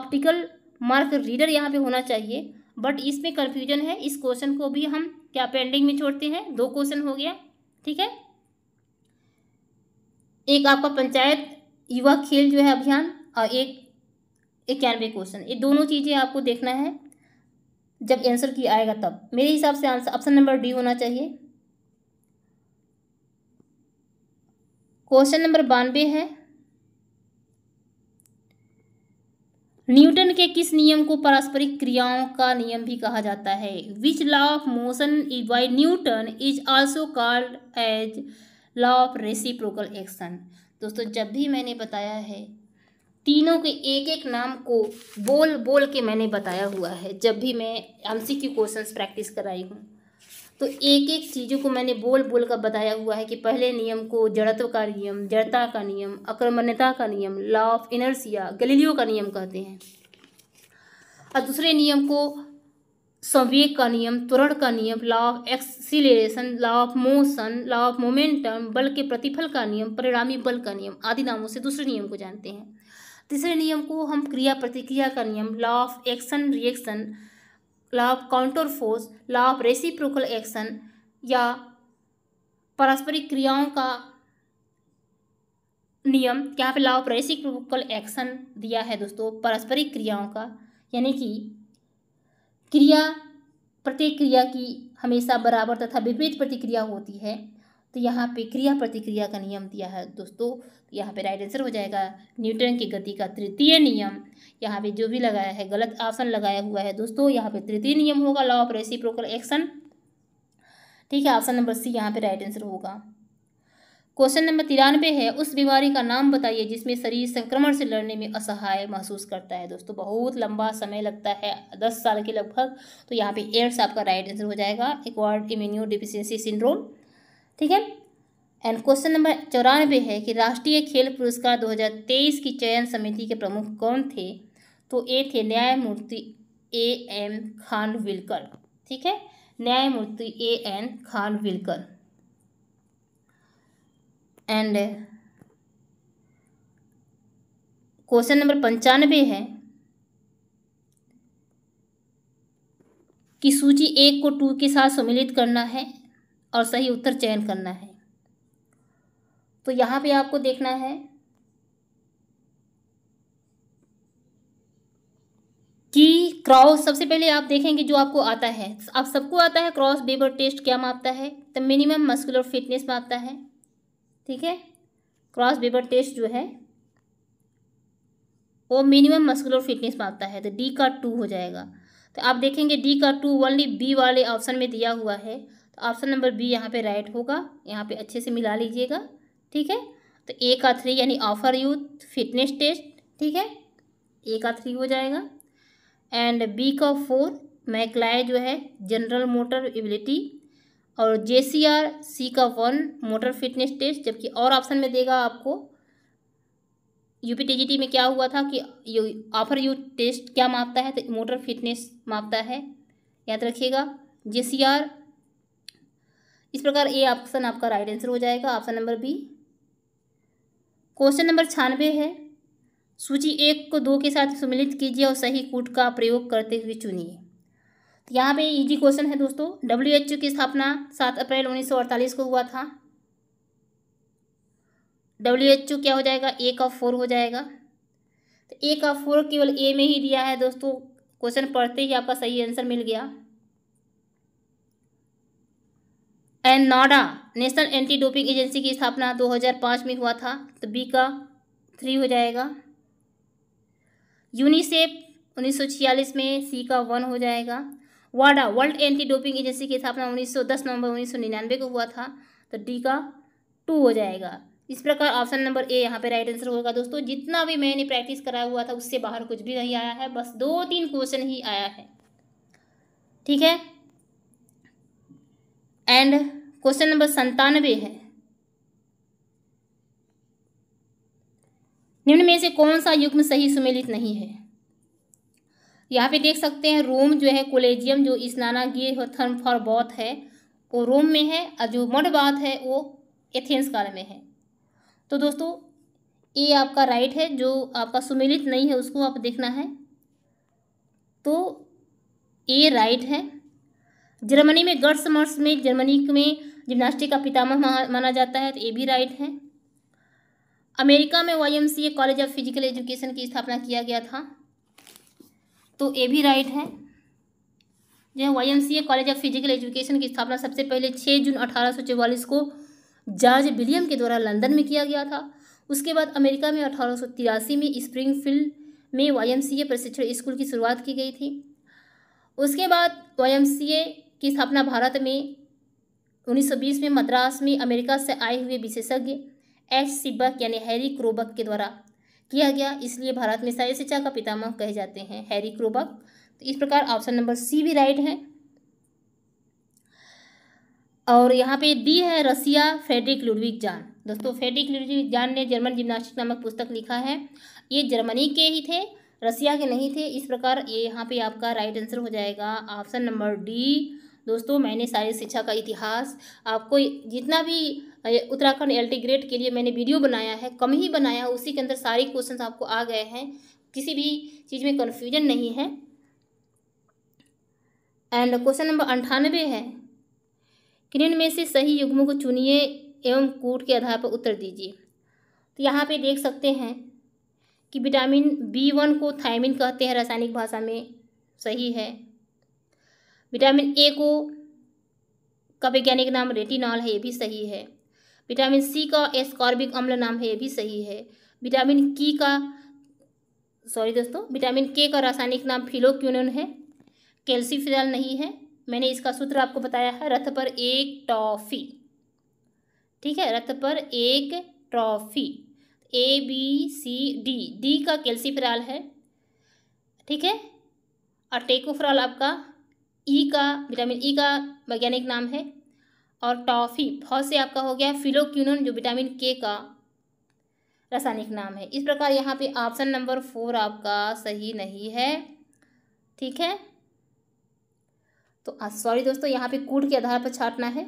optical mark reader यहाँ पे होना चाहिए बट इसमें कन्फ्यूजन है इस क्वेश्चन को भी हम क्या पेंडिंग में छोड़ते हैं दो क्वेश्चन हो गया ठीक है एक आपका पंचायत युवा खेल जो है अभियान और एक इक्यानवे क्वेश्चन ये दोनों चीज़ें आपको देखना है जब आंसर की आएगा तब मेरे हिसाब से आंसर ऑप्शन नंबर डी होना चाहिए क्वेश्चन नंबर बानवे है न्यूटन के किस नियम को पारस्परिक क्रियाओं का नियम भी कहा जाता है which law of motion by Newton is also called as law of reciprocal action दोस्तों जब भी मैंने बताया है तीनों के एक एक नाम को बोल बोल के मैंने बताया हुआ है जब भी मैं M C Q question practice कराई हूँ तो एक एक चीज़ों को मैंने बोल बोल कर बताया हुआ है कि पहले नियम को जड़त्व का नियम जड़ता का नियम अक्रमण्यता का नियम लॉ ऑफ इनर्सिया गलीलियों का नियम कहते हैं और दूसरे नियम को संवेग का नियम त्वरण का नियम law of acceleration law of motion law of momentum बल के प्रतिफल का नियम परिणामी बल का नियम आदि नामों से दूसरे नियम को जानते हैं तीसरे नियम को हम क्रिया प्रतिक्रिया का नियम law of action reaction law of counter force law of reciprocal action या पारस्परिक क्रियाओं का नियम यहाँ पे लॉ ऑफ रेसिप्रोकल एक्शन दिया है दोस्तों पारस्परिक क्रियाओं का यानी कि क्रिया प्रतिक्रिया की हमेशा बराबर तथा विपरीत प्रतिक्रिया होती है तो यहाँ पे क्रिया प्रतिक्रिया का नियम दिया है दोस्तों तो यहाँ पे राइट आंसर हो जाएगा न्यूटन की गति का तृतीय नियम यहाँ पे जो भी लगाया है गलत ऑप्शन लगाया हुआ है दोस्तों यहाँ पे तृतीय नियम होगा लॉ ऑफ रेसिप्रोकल एक्शन ठीक है ऑप्शन नंबर सी यहाँ पे राइट आंसर होगा क्वेश्चन नंबर तिरानवे है उस बीमारी का नाम बताइए जिसमें शरीर संक्रमण से लड़ने में असहाय महसूस करता है दोस्तों बहुत लंबा समय लगता है दस साल के लगभग तो यहाँ पे एड्स आपका राइट आंसर हो जाएगा वार्ड इम्यूनियो डिफिशियंसी सिंड्रोम ठीक है एंड क्वेश्चन नंबर चौरानवे है कि राष्ट्रीय खेल पुरस्कार दो की चयन समिति के प्रमुख कौन थे तो ए थे न्यायमूर्ति ए एम खान विलकर ठीक है न्यायमूर्ति A N Khanwilkar and question number पंचानवे है कि सूची एक को टू के साथ सम्मिलित करना है और सही उत्तर चयन करना है तो यहाँ पे आपको देखना है कि क्रॉस सबसे पहले आप देखेंगे जो आपको आता है आप सबको आता है क्रॉस बेबर टेस्ट क्या मापता है तो मिनिमम मस्कुलर फिटनेस मापता है ठीक है क्रॉस बेबर टेस्ट जो है वो मिनिमम मस्कुलर फिटनेस मांगता है तो डी का टू हो जाएगा तो आप देखेंगे डी का टू ओनली बी वाले ऑप्शन में दिया हुआ है तो ऑप्शन नंबर बी यहाँ पे राइट होगा यहाँ पे अच्छे से मिला लीजिएगा ठीक है तो ए का थ्री यानी ऑफर यूथ फिटनेस टेस्ट ठीक है ए का थ्री हो जाएगा एंड बी का फोर मैकलाय जो है जनरल मोटर एबिलिटी और जे सी आर सी का वन मोटर फिटनेस टेस्ट जबकि और ऑप्शन में देगा आपको यूपी टी में क्या हुआ था कि यू ऑफर यू टेस्ट क्या मापता है तो मोटर फिटनेस मापता है याद रखिएगा जे सी आर इस प्रकार ए ऑप्शन आपका राइट आंसर हो जाएगा option number B question number छियानवे है सूची एक को दो के साथ सम्मिलित कीजिए और सही कूट का प्रयोग करते हुए चुनिए तो यहाँ पे इजी क्वेश्चन है दोस्तों डब्ल्यू एच की स्थापना सात अप्रैल उन्नीस को हुआ था डब्ल्यू एच क्या हो जाएगा ए का फोर हो जाएगा तो ए का फोर केवल ए में ही दिया है दोस्तों क्वेश्चन पढ़ते ही आपका सही आंसर मिल गया and NADA national anti doping agency की स्थापना 2005 में हुआ था तो बी का थ्री हो जाएगा यूनिसेफ 1946 में सी का वन हो जाएगा वाडा वर्ल्ड एंटी डोपिंग एजेंसी की स्थापना 1910 नवंबर 1999 को हुआ था तो डी का टू हो जाएगा इस प्रकार ऑप्शन नंबर ए यहाँ पे राइट आंसर होगा दोस्तों जितना भी मैंने प्रैक्टिस कराया हुआ था उससे बाहर कुछ भी नहीं आया है बस दो तीन क्वेश्चन ही आया है ठीक है एंड क्वेश्चन नंबर संतानवे है निम्न में से कौन सा युग्म सही सुमेलित नहीं है यहाँ पे देख सकते हैं रोम जो है कोलेजियम जो स्नानागीय थर्म फॉर बॉथ है वो रोम में है और जो मड बाथ है वो एथेंस काल में है तो दोस्तों ये आपका राइट है जो आपका सुमिलित नहीं है उसको आप देखना है तो ये राइट है जर्मनी में मर्स में जर्मनी में जिम्नास्टिक का पितामह माना जाता है तो ये भी राइट है अमेरिका में Y college of physical education की स्थापना किया गया था तो ए भी राइट है जो है Y college of physical education की स्थापना सबसे पहले छः जून अठारह को जॉर्ज विलियम के द्वारा लंदन में किया गया था उसके बाद अमेरिका में अठारह में स्प्रिंगफील्ड में वाई प्रशिक्षण स्कूल की शुरुआत की गई थी उसके बाद वाई की स्थापना भारत में 1920 में मद्रास में अमेरिका से आए हुए विशेषज्ञ एच सिबक यानी हैरी क्रोबक के द्वारा किया गया इसलिए भारत में सारे शिक्षा का पितामह कहे जाते हैं हैरी क्रोबक तो इस प्रकार ऑप्शन नंबर सी भी राइट है और यहाँ पे डी है रसिया फेडरिक लुडविक जान दोस्तों फेडरिक लुडविक जान ने जर्मन जिम्नास्टिक नामक पुस्तक लिखा है ये जर्मनी के ही थे रसिया के नहीं थे इस प्रकार ये यहाँ पे आपका राइट आंसर हो जाएगा ऑप्शन नंबर डी दोस्तों मैंने सारे शिक्षा का इतिहास आपको जितना भी उत्तराखंड एल ग्रेड के लिए मैंने वीडियो बनाया है कम ही बनाया उसी के अंदर सारे क्वेश्चन आपको आ गए हैं किसी भी चीज़ में कन्फ्यूजन नहीं है एंड क्वेश्चन नंबर अंठानवे है किन में से सही युग्म को चुनिए एवं कूट के आधार पर उत्तर दीजिए तो यहाँ पर देख सकते हैं कि विटामिन बी वन को थायमिन कहते हैं रासायनिक भाषा में सही है विटामिन ए को का वैज्ञानिक नाम रेटिनॉल है ये भी सही है विटामिन सी का एस्कॉर्बिक अम्ल नाम है ये भी सही है विटामिन की का सॉरी दोस्तों विटामिन के का रासायनिक नाम फिलोक्यूनन है कैल्सीफिनल नहीं है मैंने इसका सूत्र आपको बताया है रथ पर एक टॉफी ठीक है रथ पर एक trophy A B C D D का कैल्सीफिराल है ठीक है और टेकोफ्रॉल आपका ई e का विटामिन ई e का वैज्ञानिक नाम है और टॉफी फ से आपका हो गया फिलोक्यूनन जो विटामिन के का रासायनिक नाम है इस प्रकार यहाँ पे ऑप्शन नंबर फोर आपका सही नहीं है ठीक है तो सॉरी दोस्तों यहाँ पे कूट के आधार पर छाटना है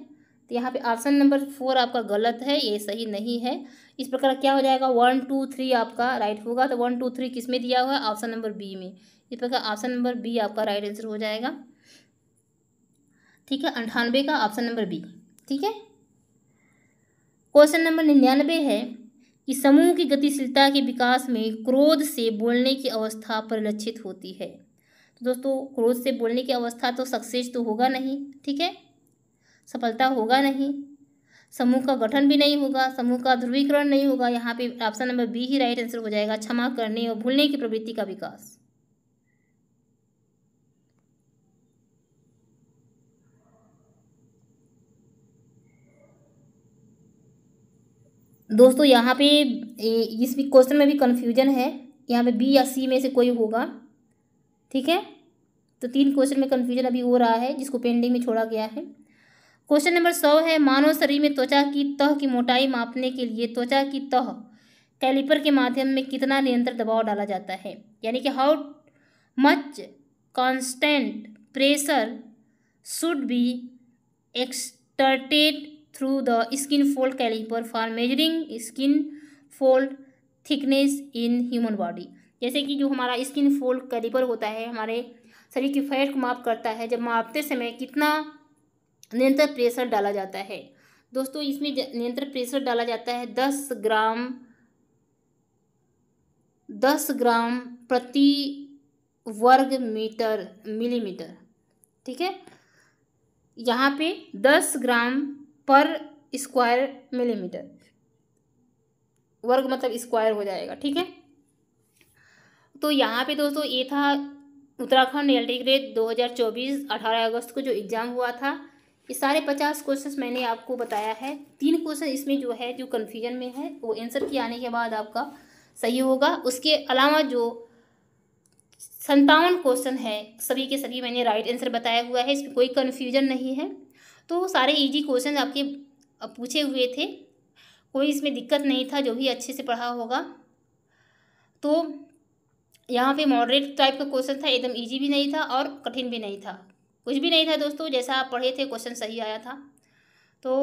तो यहाँ पे ऑप्शन नंबर फोर आपका गलत है ये सही नहीं है इस प्रकार क्या हो जाएगा वन टू थ्री आपका राइट होगा तो वन टू थ्री किस में दिया हुआ है ऑप्शन नंबर बी में इस प्रकार ऑप्शन नंबर बी आपका राइट आंसर हो जाएगा ठीक है अंठानवे का ऑप्शन नंबर बी ठीक है क्वेश्चन नंबर निन्यानवे है कि समूह की गतिशीलता के विकास में क्रोध से बोलने की अवस्था परिलक्षित होती है तो दोस्तों क्रोध से बोलने की अवस्था तो सक्सेस तो होगा नहीं ठीक है सफलता होगा नहीं समूह का गठन भी नहीं होगा समूह का ध्रुवीकरण नहीं होगा यहाँ पे ऑप्शन नंबर बी ही राइट आंसर हो जाएगा क्षमा करने और भूलने की प्रवृत्ति का विकास दोस्तों यहाँ पे इस भी क्वेश्चन में भी कन्फ्यूजन है यहाँ पे बी या सी में से कोई होगा ठीक है तो तीन क्वेश्चन में कन्फ्यूजन अभी हो रहा है जिसको पेंडिंग में छोड़ा गया है क्वेश्चन नंबर सौ है मानव शरीर में त्वचा की तह की मोटाई मापने के लिए त्वचा की तह कैलिपर के माध्यम में कितना निरंतर दबाव डाला जाता है यानी कि how much constant pressure should be exerted through the skin fold caliper for measuring skin fold thickness in human body जैसे कि जो हमारा स्किन फोल्ड कैलिपर होता है हमारे शरीर की फैट को माप करता है जब मापते समय कितना नियंत्रण प्रेशर डाला जाता है दोस्तों इसमें नियंत्रण प्रेशर डाला जाता है दस ग्राम दस ग्राम प्रति वर्ग मीटर मिलीमीटर ठीक है यहाँ पे दस ग्राम पर स्क्वायर मिलीमीटर वर्ग मतलब स्क्वायर हो जाएगा ठीक है तो यहाँ पे दोस्तों ये था उत्तराखंड एल ग्रेड दो हज़ार चौबीस अठारह अगस्त को जो एग्ज़ाम हुआ था ये सारे पचास क्वेश्चन मैंने आपको बताया है तीन क्वेश्चन इसमें जो है जो कन्फ्यूजन में है वो आंसर की आने के बाद आपका सही होगा उसके अलावा जो संतावन क्वेश्चन है सभी के सभी मैंने राइट आंसर बताया हुआ है इसमें कोई कन्फ्यूजन नहीं है तो सारे इजी क्वेश्चन आपके पूछे हुए थे कोई इसमें दिक्कत नहीं था जो भी अच्छे से पढ़ा होगा तो यहाँ पे मॉडरेट टाइप का क्वेश्चन था एकदम इजी भी नहीं था और कठिन भी नहीं था कुछ भी नहीं था दोस्तों जैसा आप पढ़े थे क्वेश्चन सही आया था तो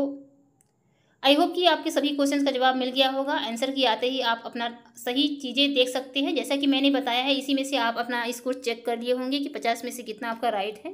आई होप कि आपके सभी क्वेश्चंस का जवाब मिल गया होगा आंसर की आते ही आप अपना सही चीज़ें देख सकते हैं जैसा कि मैंने बताया है इसी में से आप अपना स्कोर चेक कर लिए होंगे कि पचास में से कितना आपका राइट है